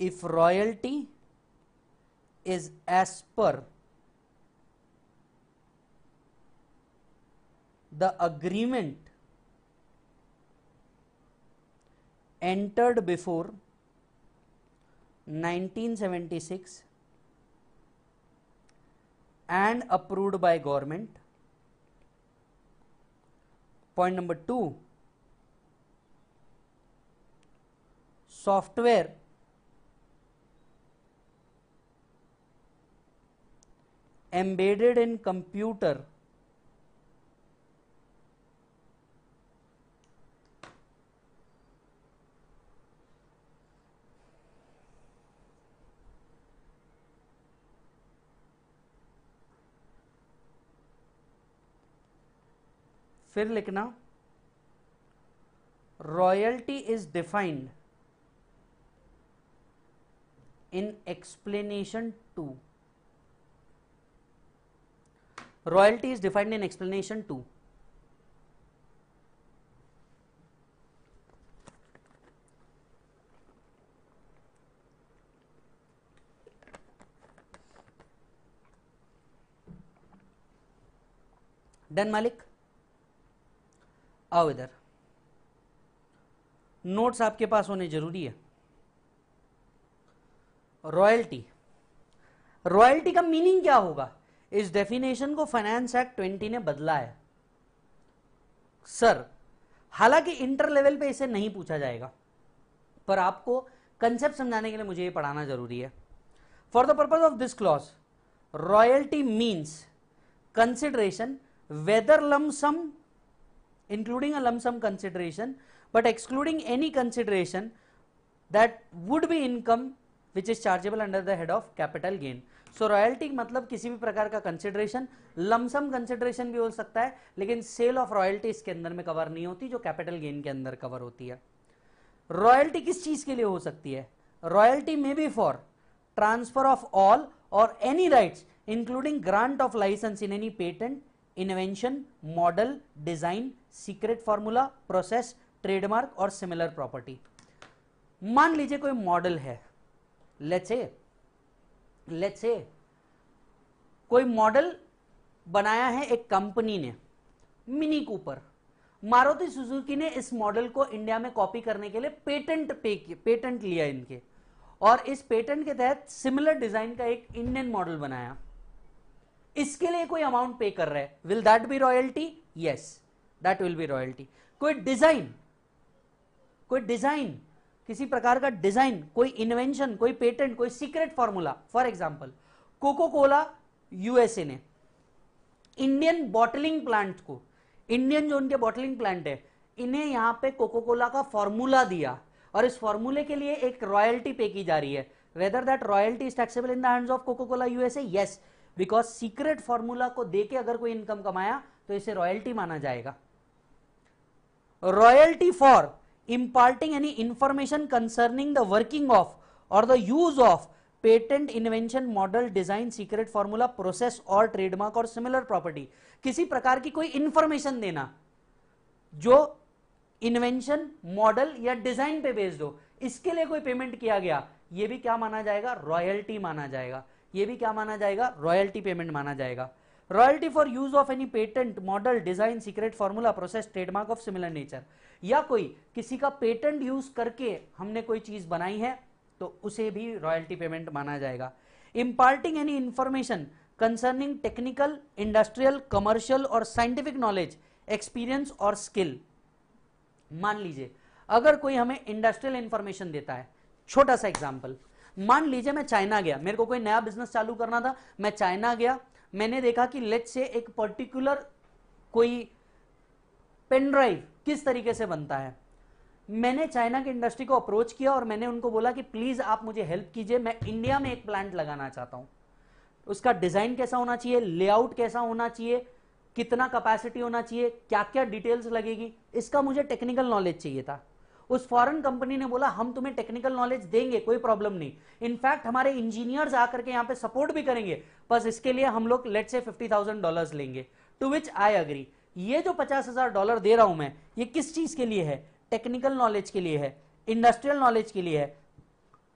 Speaker 1: if royalty is as per the agreement entered before 1976 and approved by government point number 2 software embedded in computer फिर लिखना royalty is defined in explanation two royalty is defined in explanation two done मालिक आओ इधर notes आपके पास होने जरूरी है royalty royalty का मीनिंग क्या होगा इस डेफिनेशन को फाइनेंस एक्ट ट्वेंटी ने बदला है सर हालांकि इंटर लेवल पे इसे नहीं पूछा जाएगा पर आपको कंसेप्ट समझाने के लिए मुझे ये पढ़ाना जरूरी है for the purpose of this clause royalty means consideration whether lump sum including a lump sum consideration but excluding any consideration that would be income which is chargeable under the head of capital gain so royalty मतलब किसी भी प्रकार का consideration lump sum consideration भी हो सकता है लेकिन सेल ऑफ रॉयल्टी इसके अंदर में कवर नहीं होती जो कैपिटल गेन के अंदर कवर होती है रॉयल्टी किस चीज के लिए हो सकती है royalty may be for transfer of all और any rights including grant of license in any patent invention model design secret formula process trademark और सिमिलर प्रॉपर्टी मान लीजिए कोई मॉडल है लेट्स से लेट्स से कोई मॉडल बनाया है एक कंपनी ने मिनी कूपर मारुति सुजुकी ने इस मॉडल को इंडिया में कॉपी करने के लिए पेटेंट पे पेटेंट लिया इनके और इस पेटेंट के तहत सिमिलर डिजाइन का एक इंडियन मॉडल बनाया इसके लिए कोई अमाउंट पे कर रहा है will that be royalty yes that will be royalty कोई डिजाइन कोई डिजाइन किसी प्रकार का डिजाइन कोई इन्वेंशन कोई पेटेंट कोई secret formula for example Coca Cola USA ने इंडियन बॉटलिंग प्लांट को इंडियन जो उनके बॉटलिंग प्लांट है इन्हें यहां पे कोको कोला का फॉर्मूला दिया और इस फॉर्मूले के लिए एक रॉयल्टी पे की जा रही है whether that royalty is taxable in the hands of Coca Cola USA yes because secret formula को देके अगर कोई इनकम कमाया तो इसे रॉयल्टी माना जाएगा royalty for imparting any information concerning the working of और the use of patent invention model design secret formula process और ट्रेडमार्क और सिमिलर प्रॉपर्टी किसी प्रकार की कोई इंफॉर्मेशन देना जो इन्वेंशन मॉडल या डिजाइन पे बेस्ड हो इसके लिए कोई पेमेंट किया गया यह भी क्या माना जाएगा रॉयल्टी माना जाएगा ये भी क्या माना जाएगा रॉयल्टी पेमेंट माना जाएगा royalty for use of any patent model design secret formula process trademark of similar nature या कोई किसी का पेटेंट यूज करके हमने कोई चीज बनाई है तो उसे भी रॉयल्टी पेमेंट माना जाएगा imparting any information concerning technical industrial commercial और साइंटिफिक नॉलेज एक्सपीरियंस और स्किल मान लीजिए अगर कोई हमें इंडस्ट्रियल इंफॉर्मेशन देता है छोटा सा एग्जाम्पल मान लीजिए मैं चाइना गया मेरे को कोई नया बिजनेस चालू करना था मैं चाइना गया मैंने देखा कि लेट से एक पर्टिकुलर कोई पेन ड्राइव किस तरीके से बनता है मैंने चाइना की इंडस्ट्री को अप्रोच किया और मैंने उनको बोला कि प्लीज आप मुझे हेल्प कीजिए मैं इंडिया में एक प्लांट लगाना चाहता हूं उसका डिजाइन कैसा होना चाहिए लेआउट कैसा होना चाहिए कितना कैपेसिटी होना चाहिए क्या क्या डिटेल्स लगेगी इसका मुझे टेक्निकल नॉलेज चाहिए था उस फॉरेन कंपनी ने बोला हम तुम्हें टेक्निकल नॉलेज देंगे कोई प्रॉब्लम नहीं इनफैक्ट हमारे इंजीनियर्स आकर के यहाँ पे सपोर्ट भी करेंगे बस इसके लिए हम लोग let's say fifty thousand dollar लेंगे टू विच आई अग्री ये जो पचास हजार डॉलर दे रहा हूं मैं ये किस चीज के लिए है टेक्निकल नॉलेज के लिए है इंडस्ट्रियल नॉलेज के लिए है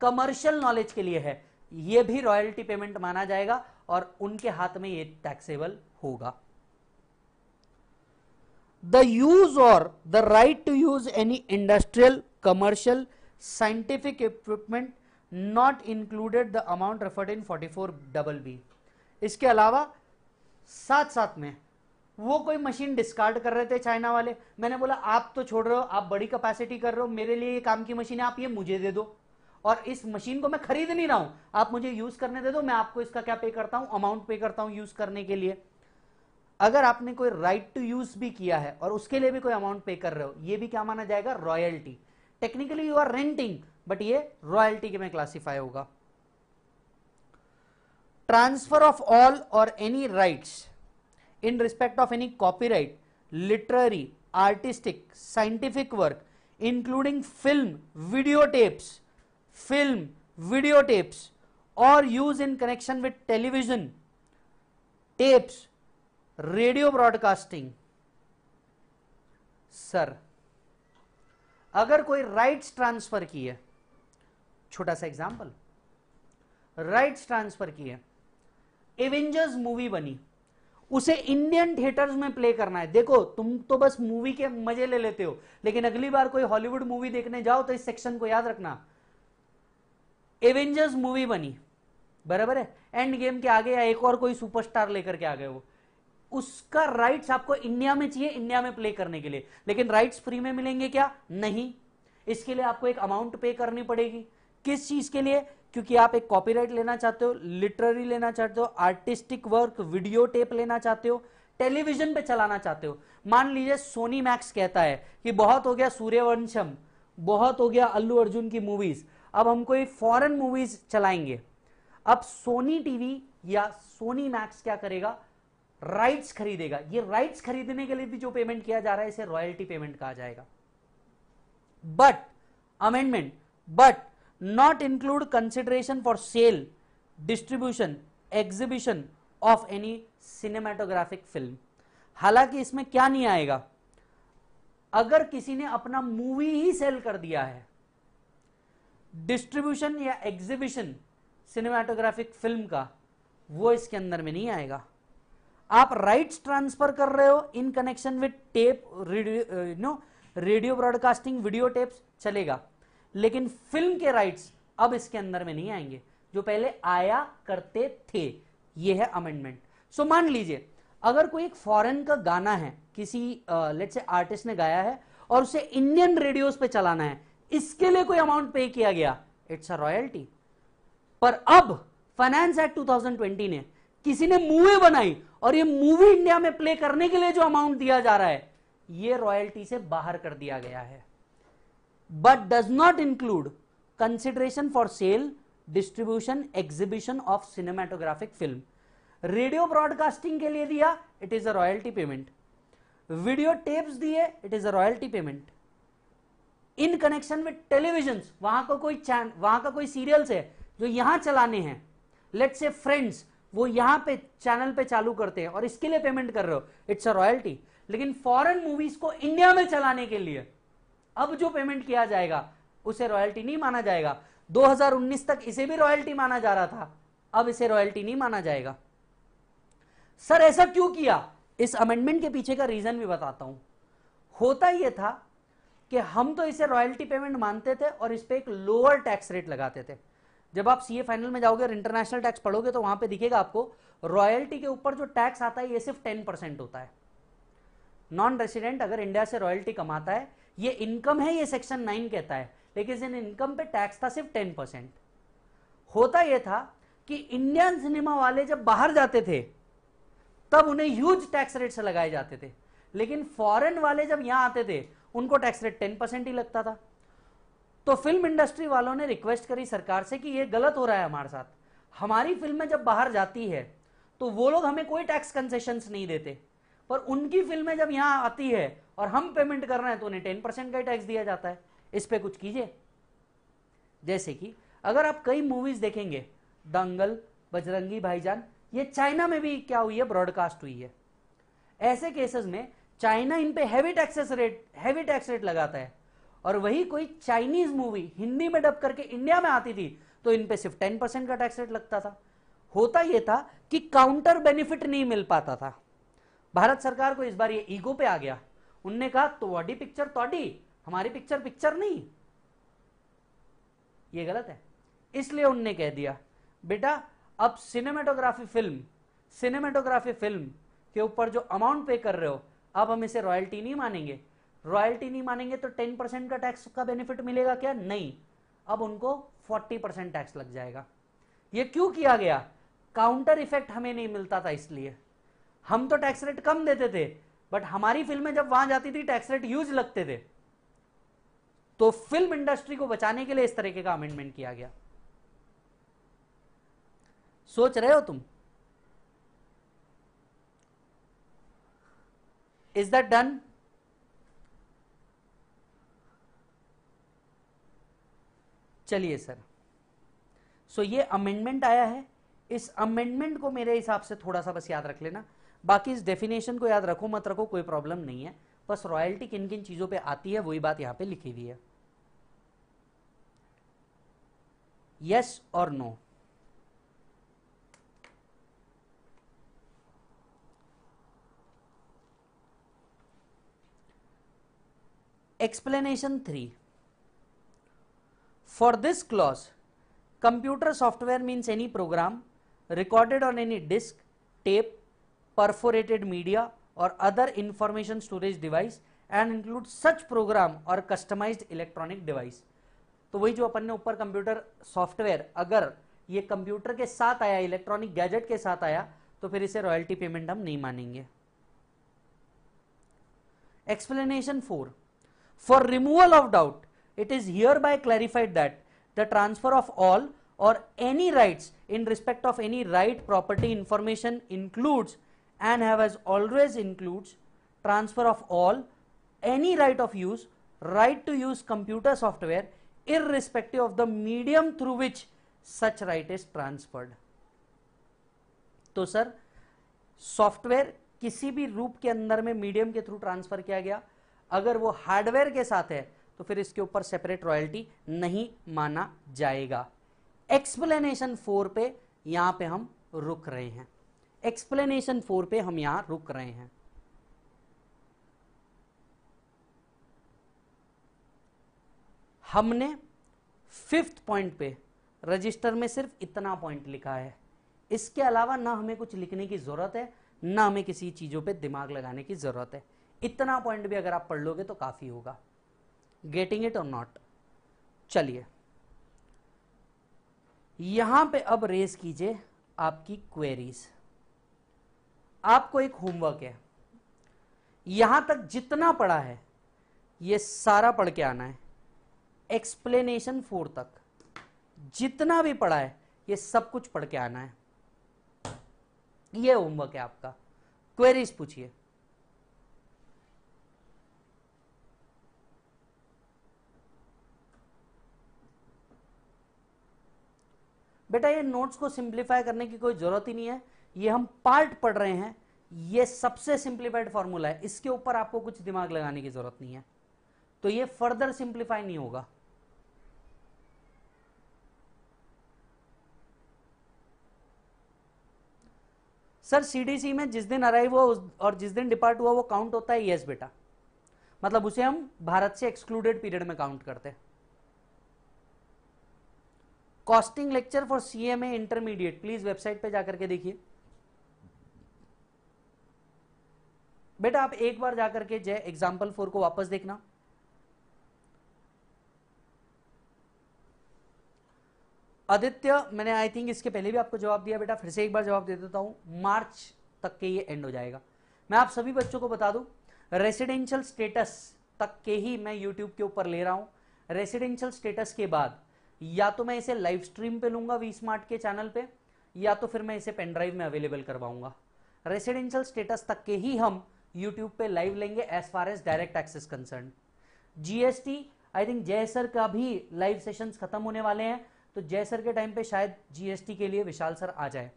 Speaker 1: कमर्शियल नॉलेज के लिए है ये भी रॉयल्टी पेमेंट माना जाएगा और उनके हाथ में ये टैक्सेबल होगा the use or the right to use any industrial, commercial, scientific equipment not included the amount referred in 44 double B इसके अलावा साथ साथ में वो कोई मशीन डिस्कार्ड कर रहे थे चाइना वाले मैंने बोला आप तो छोड़ रहे हो आप बड़ी कैपेसिटी कर रहे हो मेरे लिए ये काम की मशीन है आप ये मुझे दे दो और इस मशीन को मैं खरीद नहीं रहा हूं आप मुझे यूज करने दे दो मैं आपको इसका क्या पे करता हूं अमाउंट पे करता हूं यूज करने के लिए अगर आपने कोई राइट टू यूज भी किया है और उसके लिए भी कोई अमाउंट पे कर रहे हो ये भी क्या माना जाएगा royalty technically you are renting but ये रॉयल्टी के में क्लासिफाई होगा ट्रांसफर ऑफ ऑल और any rights in respect of any copyright literary artistic scientific work including film video tapes film video tapes और use in connection with television tapes radio broadcasting sir अगर कोई rights transfer किए छोटा सा example rights transfer किए Avengers movie बनी उसे Indian theatres में प्ले करना है देखो तुम तो बस मूवी के मजे ले लेते हो लेकिन अगली बार कोई हॉलीवुड मूवी देखने जाओ तो इस सेक्शन को याद रखना एवेंजर्स मूवी बनी बराबर है एंड गेम के आगे या एक और कोई सुपरस्टार लेकर के आ गए वो उसका राइट्स आपको इंडिया में चाहिए इंडिया में प्ले करने के लिए लेकिन राइट्स फ्री में मिलेंगे क्या नहीं इसके लिए आपको एक अमाउंट पे करनी पड़ेगी किस चीज के लिए क्योंकि आप एक कॉपीराइट लेना चाहते हो लिटररी लेना चाहते हो आर्टिस्टिक वर्क वीडियो टेप लेना चाहते हो टेलीविजन पे चलाना चाहते हो मान लीजिए सोनी मैक्स कहता है कि बहुत हो गया सूर्यवंशम बहुत हो गया अल्लू अर्जुन की मूवीज अब हम कोई फॉरेन मूवीज चलाएंगे अब सोनी टीवी या सोनी मैक्स क्या करेगा राइट्स खरीदेगा ये राइट्स खरीदने के लिए भी जो पेमेंट किया जा रहा है इसे रॉयल्टी पेमेंट कहा जाएगा but amendment but not include consideration for sale distribution exhibition of any cinematographic film हालांकि इसमें क्या नहीं आएगा अगर किसी ने अपना मूवी ही सेल कर दिया है डिस्ट्रीब्यूशन या एग्जीबिशन सिनेमाटोग्राफिक फिल्म का वो इसके अंदर में नहीं आएगा आप राइट्स ट्रांसफर कर रहे हो in connection with tape radio no radio broadcasting video tapes चलेगा लेकिन फिल्म के राइट्स अब इसके अंदर में नहीं आएंगे जो पहले आया करते थे यह है अमेंडमेंट सो so, मान लीजिए अगर कोई एक फॉरेन का गाना है किसी लेट से आर्टिस्ट ने गाया है और उसे इंडियन रेडियोस पे चलाना है इसके लिए कोई अमाउंट पे किया गया इट्स अ रॉयल्टी पर अब फाइनेंस एक्ट 2020 ने किसी ने मूवी बनाई और ये मूवी इंडिया में प्ले करने के लिए जो अमाउंट दिया जा रहा है ये रॉयल्टी से बाहर कर दिया गया है but does not include consideration for sale distribution exhibition of cinematographic film radio broadcasting के लिए दिया it is a royalty payment video tapes दिए it is a royalty payment in connection with television वहां का को कोई चैन वहां का को कोई सीरियल्स है जो यहां चलाने हैं लेट्स से फ्रेंड्स वो यहां पे चैनल पे चालू करते हैं और इसके लिए पेमेंट कर रहे हो इट्स अ रॉयल्टी लेकिन फॉरेन मूवीज को इंडिया में चलाने के लिए अब जो पेमेंट किया जाएगा उसे रॉयल्टी नहीं माना जाएगा 2019 तक इसे भी रॉयल्टी माना जा रहा था अब इसे रॉयल्टी नहीं माना जाएगा सर ऐसा क्यों किया इस अमेंडमेंट के पीछे का रीजन भी बताता हूं होता यह था कि हम तो इसे रॉयल्टी पेमेंट मानते थे और इस पर एक लोअर टैक्स रेट लगाते थे जब आप सीए फाइनल में जाओगे और इंटरनेशनल टैक्स पढ़ोगे तो वहां पे दिखेगा आपको रॉयल्टी के ऊपर जो टैक्स आता है ये सिर्फ टेन परसेंट होता है नॉन रेसिडेंट अगर इंडिया से रॉयल्टी कमाता है ये इनकम है ये सेक्शन नाइन कहता है लेकिन इनकम पे टैक्स था सिर्फ टेन परसेंट होता यह था कि इंडियन सिनेमा वाले जब बाहर जाते थे तब उन्हें ह्यूज टैक्स रेट से लगाए जाते थे लेकिन फॉरेन वाले जब यहां आते थे उनको टैक्स रेट टेन परसेंट ही लगता था तो फिल्म इंडस्ट्री वालों ने रिक्वेस्ट करी सरकार से कि ये गलत हो रहा है हमारे साथ हमारी फिल्में जब बाहर जाती है तो वो लोग हमें कोई टैक्स कंसेशन नहीं देते पर उनकी फिल्में जब यहां आती है और हम पेमेंट कर रहे हैं तो उन्हें टेन परसेंट का ही टैक्स दिया जाता है इस पर कुछ कीजिए जैसे कि अगर आप कई मूवीज देखेंगे दंगल बजरंगी भाईजान ये चाइना में भी क्या हुई है ब्रॉडकास्ट हुई है ऐसे केसेस में चाइना इन पे heavy taxes rate heavy tax rate लगाता है और वही कोई चाइनीज मूवी हिंदी में डब करके इंडिया में आती थी तो इन पे सिर्फ टेन परसेंट का टैक्स रेट लगता था होता यह था कि काउंटर बेनिफिट नहीं मिल पाता था भारत सरकार को इस बार ये ईगो पे आ गया उनने कहा तोड़ी पिक्चर तोड़ी हमारी पिक्चर पिक्चर नहीं ये गलत है इसलिए उनने कह दिया बेटा अब सिनेमेटोग्राफी फिल्म सिनेमेटोग्राफी फिल्म के ऊपर जो अमाउंट पे कर रहे हो अब हम इसे रॉयल्टी नहीं मानेंगे रॉयल्टी नहीं मानेंगे तो टेन परसेंट का टैक्स का बेनिफिट मिलेगा क्या नहीं अब उनको फोर्टी परसेंट टैक्स लग जाएगा ये क्यों किया गया काउंटर इफेक्ट हमें नहीं मिलता था इसलिए हम तो टैक्स रेट कम देते थे बट हमारी फिल्में जब वहां जाती थी टैक्स रेट यूज लगते थे तो फिल्म इंडस्ट्री को बचाने के लिए इस तरीके का अमेंडमेंट किया गया सोच रहे हो तुम इज दैट डन चलिए सर सो so, ये अमेंडमेंट आया है इस अमेंडमेंट को मेरे हिसाब से थोड़ा सा बस याद रख लेना बाकी इस डेफिनेशन को याद रखो मत रखो कोई प्रॉब्लम नहीं है बस रॉयल्टी किन किन चीज़ों पे आती है वही बात यहां पे लिखी हुई है यस और no explanation three For this clause, computer software means any program recorded on any disk, tape, perforated media or other information storage device and include such program or customized electronic device. तो वही जो अपन ने ऊपर computer software अगर ये computer के साथ आया इलेक्ट्रॉनिक गैजेट के साथ आया तो फिर इसे रॉयल्टी पेमेंट हम नहीं मानेंगे explanation four for removal of doubt it is hereby clarified that the transfer of all or any rights in respect of any right property information includes and have as always includes transfer of all any right of use right to use computer software irrespective of the medium through which such right is transferred तो sir software किसी भी रूप के अंदर में medium के through transfer किया गया अगर वो हार्डवेयर के साथ है तो फिर इसके ऊपर सेपरेट रॉयल्टी नहीं माना जाएगा एक्सप्लेनेशन फोर पे यहां पे हम रुक रहे हैं एक्सप्लेनेशन फोर पे हम यहां रुक रहे हैं हमने फिफ्थ पॉइंट पे रजिस्टर में सिर्फ इतना पॉइंट लिखा है इसके अलावा ना हमें कुछ लिखने की ज़रूरत है ना हमें किसी चीज़ों पे दिमाग लगाने की ज़रूरत है इतना पॉइंट भी अगर आप पढ़ लोगे तो काफ़ी होगा गेटिंग इट और नॉट चलिए यहां पे अब रेस कीजिए आपकी क्वेरीज आपको एक होमवर्क है यहां तक जितना पढ़ा है ये सारा पढ़ के आना है एक्सप्लेनेशन फोर तक जितना भी पढ़ा है ये सब कुछ पढ़ के आना है ये होमवर्क है आपका क्वेरीज पूछिए बेटा ये नोट्स को सिंप्लीफाई करने की कोई ज़रूरत ही नहीं है ये हम पार्ट पढ़ रहे हैं ये सबसे सिंप्लीफाइड फार्मूला है इसके ऊपर आपको कुछ दिमाग लगाने की ज़रूरत नहीं है तो ये फर्दर सिंप्लीफाई नहीं होगा सर सीडीसी में जिस दिन अराइव हुआ उस और जिस दिन डिपार्ट हुआ वो काउंट होता है यस बेटा मतलब उसे हम भारत से एक्सक्लूडेड पीरियड में काउंट करते हैं costing lecture for CMA intermediate please website पे जाकर के देखिए बेटा आप एक बार जाकर के जय एग्जाम्पल फोर को वापस देखना आदित्य मैंने आई थिंक इसके पहले भी आपको जवाब दिया बेटा फिर से एक बार जवाब दे देता हूं मार्च तक के ये एंड हो जाएगा मैं आप सभी बच्चों को बता दूं रेसिडेंशियल स्टेटस तक के ही मैं यूट्यूब के ऊपर ले रहा हूं रेसिडेंशियल स्टेटस के बाद या तो मैं इसे लाइव स्ट्रीम पे लूंगा वी स्मार्ट के चैनल पे या तो फिर मैं इसे पेनड्राइव में अवेलेबल करवाऊंगा रेसिडेंशियल स्टेटस तक के ही हम यूट्यूब पे लाइव लेंगे as far as direct access concern GST I think Jay sir का भी लाइव सेशन खत्म होने वाले हैं तो जय सर के टाइम पे शायद जीएसटी के लिए विशाल सर आ जाए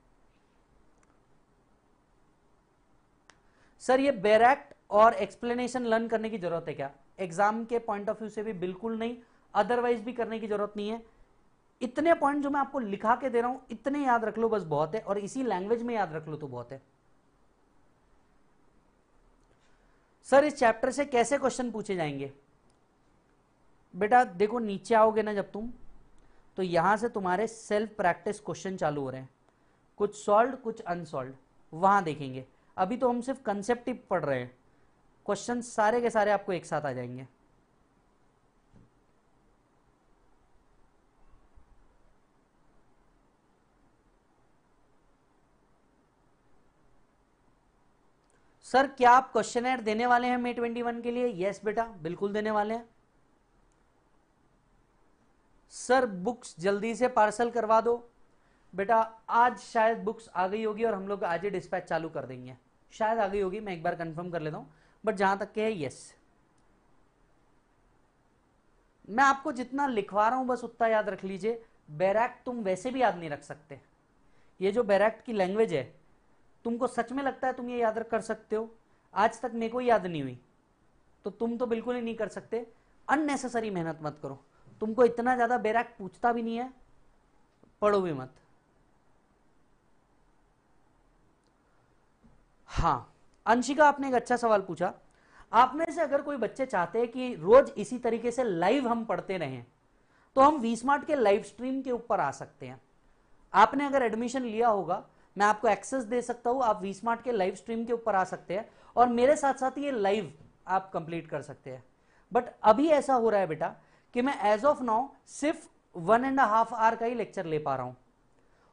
Speaker 1: सर ये बेरैक्ट और एक्सप्लेनेशन लर्न करने की जरूरत है क्या एग्जाम के पॉइंट ऑफ व्यू से भी बिल्कुल नहीं अदरवाइज भी करने की जरूरत नहीं है इतने पॉइंट जो मैं आपको लिखा के दे रहा हूं इतने याद रख लो बस बहुत है और इसी लैंग्वेज में याद रख लो तो बहुत है सर इस चैप्टर से कैसे क्वेश्चन पूछे जाएंगे बेटा देखो नीचे आओगे ना जब तुम तो यहां से तुम्हारे सेल्फ प्रैक्टिस क्वेश्चन चालू हो रहे हैं कुछ सॉल्व कुछ अनसॉल्व वहां देखेंगे अभी तो हम सिर्फ कंसेप्ट पढ़ रहे हैं क्वेश्चन सारे के सारे आपको एक साथ आ जाएंगे सर क्या आप क्वेश्चन देने वाले हैं मे ट्वेंटी वन के लिए यस बेटा बिल्कुल देने वाले हैं सर बुक्स जल्दी से पार्सल करवा दो बेटा आज शायद बुक्स आ गई होगी और हम लोग आज ही डिस्पैच चालू कर देंगे शायद आ गई होगी मैं एक बार कंफर्म कर लेता हूं बट जहां तक के है यस मैं आपको जितना लिखवा रहा हूं बस उतना याद रख लीजिए बैरैक्ट तुम वैसे भी याद नहीं रख सकते ये जो बैरैक्ट की लैंग्वेज है तुमको सच में लगता है तुम ये याद कर सकते हो आज तक मेरे को याद नहीं हुई तो तुम तो बिल्कुल ही नहीं कर सकते अननेसेसरी मेहनत मत करो तुमको इतना ज्यादा बैराक पूछता भी नहीं है पढ़ो भी मत हाँ अंशिका आपने एक अच्छा सवाल पूछा आप में से अगर कोई बच्चे चाहते हैं कि रोज इसी तरीके से लाइव हम पढ़ते रहें तो हम वी स्मार्ट के लाइव स्ट्रीम के ऊपर आ सकते हैं आपने अगर एडमिशन लिया होगा मैं आपको एक्सेस दे सकता हूं आप वी स्मार्ट के लाइव स्ट्रीम के ऊपर आ सकते हैं और मेरे साथ साथ ये लाइव आप कंप्लीट कर सकते हैं बट अभी ऐसा हो रहा है बेटा कि मैं एज ऑफ नाउ सिर्फ वन एंड हाफ आवर का ही लेक्चर ले पा रहा हूं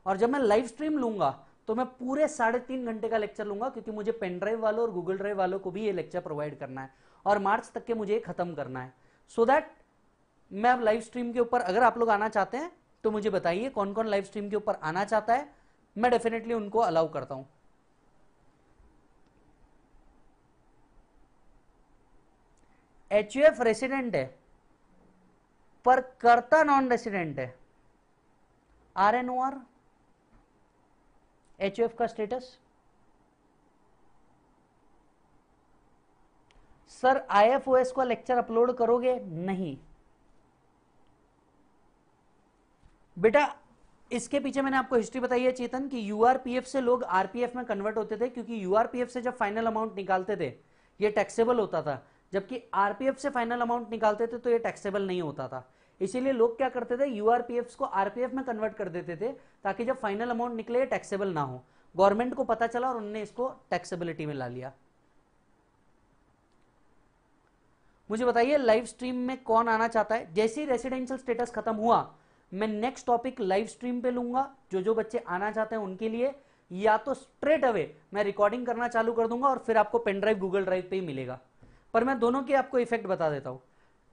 Speaker 1: और जब मैं लाइव स्ट्रीम लूंगा तो मैं पूरे साढ़े तीन घंटे का लेक्चर लूंगा क्योंकि मुझे पेन ड्राइव वालों और गूगल ड्राइव वालों को भी ये लेक्चर प्रोवाइड करना है और मार्च तक के मुझे खत्म करना है सो so दैट मैं अब लाइव स्ट्रीम के ऊपर अगर आप लोग आना चाहते हैं तो मुझे बताइए कौन कौन लाइव स्ट्रीम के ऊपर आना चाहता है मैं डेफिनेटली उनको अलाउ करता हूं एच यूएफ रेसिडेंट है पर करता नॉन रेसिडेंट है R N O R H F का स्टेटस सर आईएफओएस का लेक्चर अपलोड करोगे नहीं बेटा इसके पीछे मैंने आपको हिस्ट्री बताई है चेतन कि यूआरपीएफ से लोग आरपीएफ में कन्वर्ट होते थे क्योंकि यूआरपीएफ से जब फाइनल अमाउंट निकालते थे ये टैक्सेबल होता था जबकि आरपीएफ से फाइनल अमाउंट निकालते थे तो ये टैक्सेबल नहीं होता था इसीलिए लोग क्या करते थे यूआरपीएफ को आरपीएफ में कन्वर्ट कर देते थे ताकि जब फाइनल अमाउंट निकले ये टैक्सेबल ना हो गवर्नमेंट को पता चला और उन्होंने इसको टैक्सेबिलिटी में ला लिया मुझे बताइए लाइव स्ट्रीम में कौन आना चाहता है जैसे ही रेसिडेंशियल स्टेटस खत्म हुआ मैं नेक्स्ट टॉपिक लाइव स्ट्रीम पे लूंगा जो जो बच्चे आना चाहते हैं उनके लिए या तो स्ट्रेट अवे मैं रिकॉर्डिंग करना चालू कर दूंगा और फिर आपको पेन ड्राइव गूगल ड्राइव पे ही मिलेगा पर मैं दोनों के आपको इफेक्ट बता देता हूं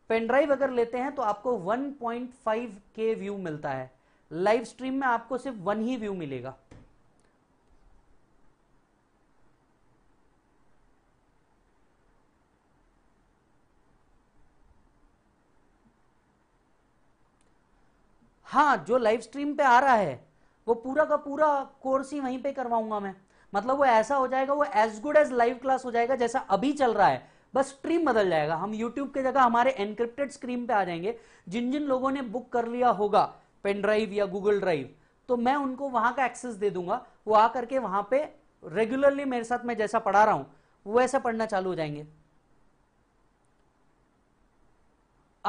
Speaker 1: पेन ड्राइव अगर लेते हैं तो आपको 1.5 के व्यू मिलता है लाइव स्ट्रीम में आपको सिर्फ वन ही व्यू मिलेगा हाँ जो लाइव स्ट्रीम पे आ रहा है वो पूरा का पूरा कोर्स ही वहीं पे करवाऊंगा मैं मतलब वो ऐसा हो जाएगा वो as good as live class हो जाएगा जैसा अभी चल रहा है बस स्ट्रीम बदल जाएगा हम यूट्यूब की जगह हमारे एनक्रिप्टेड स्क्रीन पे आ जाएंगे जिन जिन लोगों ने बुक कर लिया होगा पेन ड्राइव या गूगल ड्राइव तो मैं उनको वहां का एक्सेस दे दूंगा वो आकर के वहां पे रेगुलरली मेरे साथ मैं जैसा पढ़ा रहा हूँ ऐसा पढ़ना चालू हो जाएंगे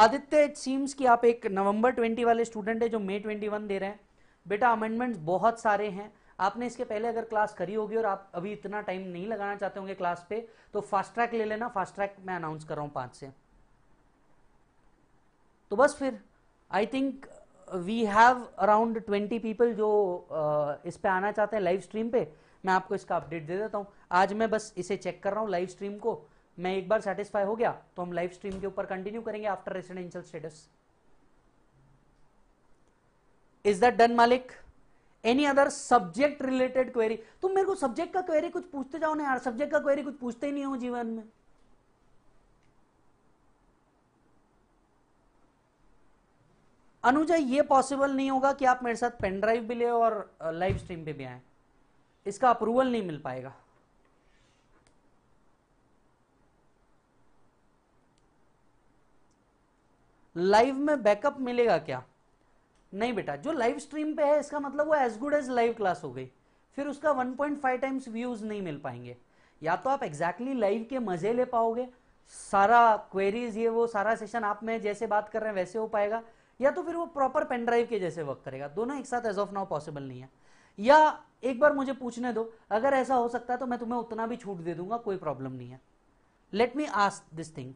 Speaker 1: आदित्य इट सीम्स कि आप एक नवंबर 20 वाले स्टूडेंट है जो मई 21 दे रहे हैं बेटा अमेंडमेंट्स बहुत सारे हैं आपने इसके पहले अगर क्लास करी होगी और आप अभी इतना टाइम नहीं लगाना चाहते होंगे क्लास पे तो फास्ट ट्रैक ले लेना फास्ट ट्रैक मैं अनाउंस कर रहा हूँ पांच से तो बस फिर I think we have around twenty people जो uh, इस पे आना चाहते हैं लाइव स्ट्रीम पे मैं आपको इसका अपडेट दे देता हूँ आज मैं बस इसे चेक कर रहा हूँ लाइव स्ट्रीम को मैं एक बार सेटिस्फाई हो गया तो हम लाइव स्ट्रीम के ऊपर कंटिन्यू करेंगे after residential status is that done मालिक any other subject related query तुम मेरे को सब्जेक्ट का क्वेरी कुछ पूछते जाओ ना यार सब्जेक्ट का क्वेरी कुछ पूछते ही नहीं हो जीवन में अनुजा ये पॉसिबल नहीं होगा कि आप मेरे साथ पेन ड्राइव भी ले और लाइव स्ट्रीम पे भी आए इसका अप्रूवल नहीं मिल पाएगा लाइव में बैकअप मिलेगा क्या नहीं बेटा जो लाइव स्ट्रीम पे है इसका मतलब वो as good as live class हो गई फिर उसका 1.5 टाइम्स व्यूज नहीं मिल पाएंगे या तो आप एग्जैक्टली exactly लाइव के मजे ले पाओगे सारा क्वेरीज ये वो सारा सेशन आप में जैसे बात कर रहे हैं वैसे हो पाएगा या तो फिर वो प्रॉपर पेन ड्राइव के जैसे वर्क करेगा दोनों एक साथ एज ऑफ नाउ पॉसिबल नहीं है या एक बार मुझे पूछने दो अगर ऐसा हो सकता है तो मैं तुम्हें उतना भी छूट दे दूंगा कोई प्रॉब्लम नहीं है let me ask this thing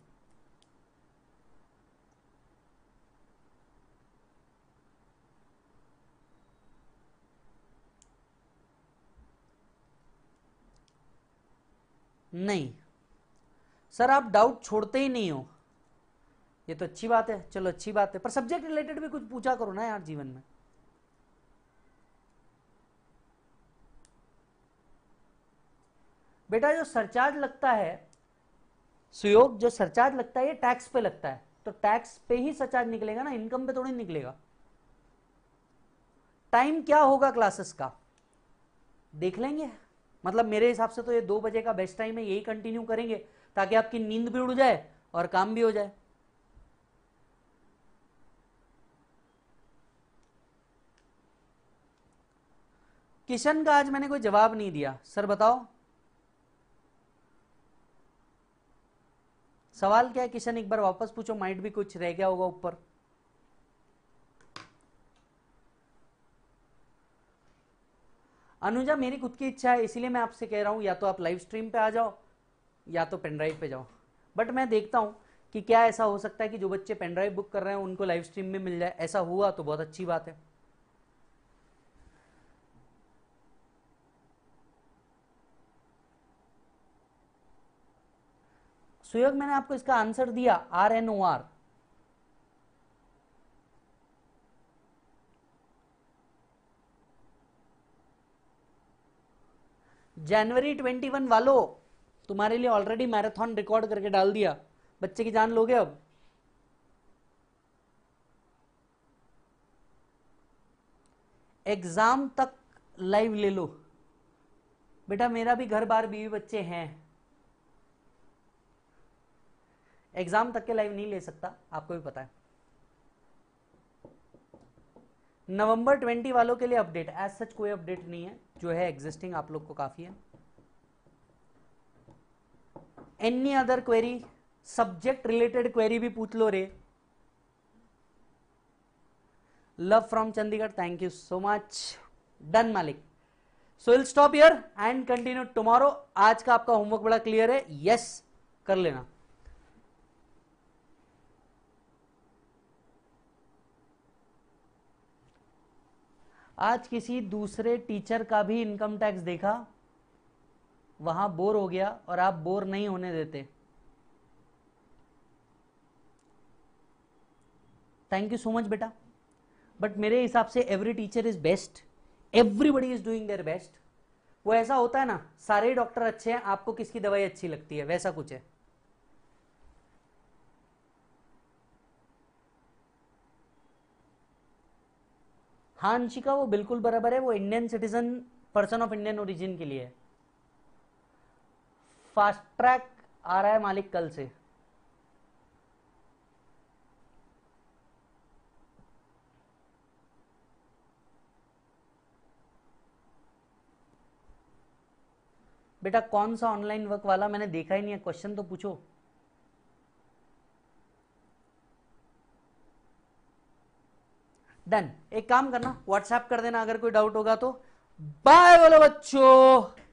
Speaker 1: नहीं सर आप डाउट छोड़ते ही नहीं हो ये तो अच्छी बात है चलो अच्छी बात है पर सब्जेक्ट रिलेटेड भी कुछ पूछा करो ना यार जीवन में बेटा जो सरचार्ज लगता है सुयोग जो सरचार्ज लगता है ये टैक्स पे लगता है तो टैक्स पे ही सरचार्ज निकलेगा ना इनकम पे थोड़ी निकलेगा टाइम क्या होगा क्लासेस का देख लेंगे मतलब मेरे हिसाब से तो ये दो बजे का बेस्ट टाइम है यही कंटिन्यू करेंगे ताकि आपकी नींद भी उड़ जाए और काम भी हो जाए किशन का आज मैंने कोई जवाब नहीं दिया सर बताओ सवाल क्या है किशन एक बार वापस पूछो माइंड भी कुछ रह गया होगा ऊपर अनुजा मेरी खुद की इच्छा है इसीलिए मैं आपसे कह रहा हूँ या तो आप लाइव स्ट्रीम पे आ जाओ या तो पेनड्राइव पे जाओ बट मैं देखता हूँ कि क्या ऐसा हो सकता है कि जो बच्चे पेनड्राइव बुक कर रहे हैं उनको लाइव स्ट्रीम में मिल जाए ऐसा हुआ तो बहुत अच्छी बात है सुयोग मैंने आपको इसका आंसर दिया आर एन ओ आर जनवरी 21 वालों तुम्हारे लिए ऑलरेडी मैराथन रिकॉर्ड करके डाल दिया बच्चे की जान लोगे अब एग्जाम तक लाइव ले लो बेटा मेरा भी घर बार बीवी बच्चे हैं एग्जाम तक के लाइव नहीं ले सकता आपको भी पता है नवंबर ट्वेंटी वालों के लिए अपडेट एज सच कोई अपडेट नहीं है जो है एग्जिस्टिंग आप लोग को काफी है any other query subject related query भी पूछ लो रे love from Chandigarh thank you so much डन मालिक so will stop here and continue tomorrow आज का आपका होमवर्क बड़ा क्लियर है यस yes, कर लेना आज किसी दूसरे टीचर का भी इनकम टैक्स देखा वहां बोर हो गया और आप बोर नहीं होने देते थैंक यू सो मच बेटा बट मेरे हिसाब से every teacher is best everybody is doing their best वो ऐसा होता है ना सारे डॉक्टर अच्छे हैं आपको किसकी दवाई अच्छी लगती है वैसा कुछ है हाँ अंशिका वो बिल्कुल बराबर है वो Indian citizen person of Indian origin के लिए फास्ट ट्रैक आ रहा है मालिक कल से बेटा कौन सा ऑनलाइन वर्क वाला मैंने देखा ही नहीं है क्वेश्चन तो पूछो डन एक काम करना व्हाट्सएप कर देना अगर कोई डाउट होगा तो बाय बोलो बच्चों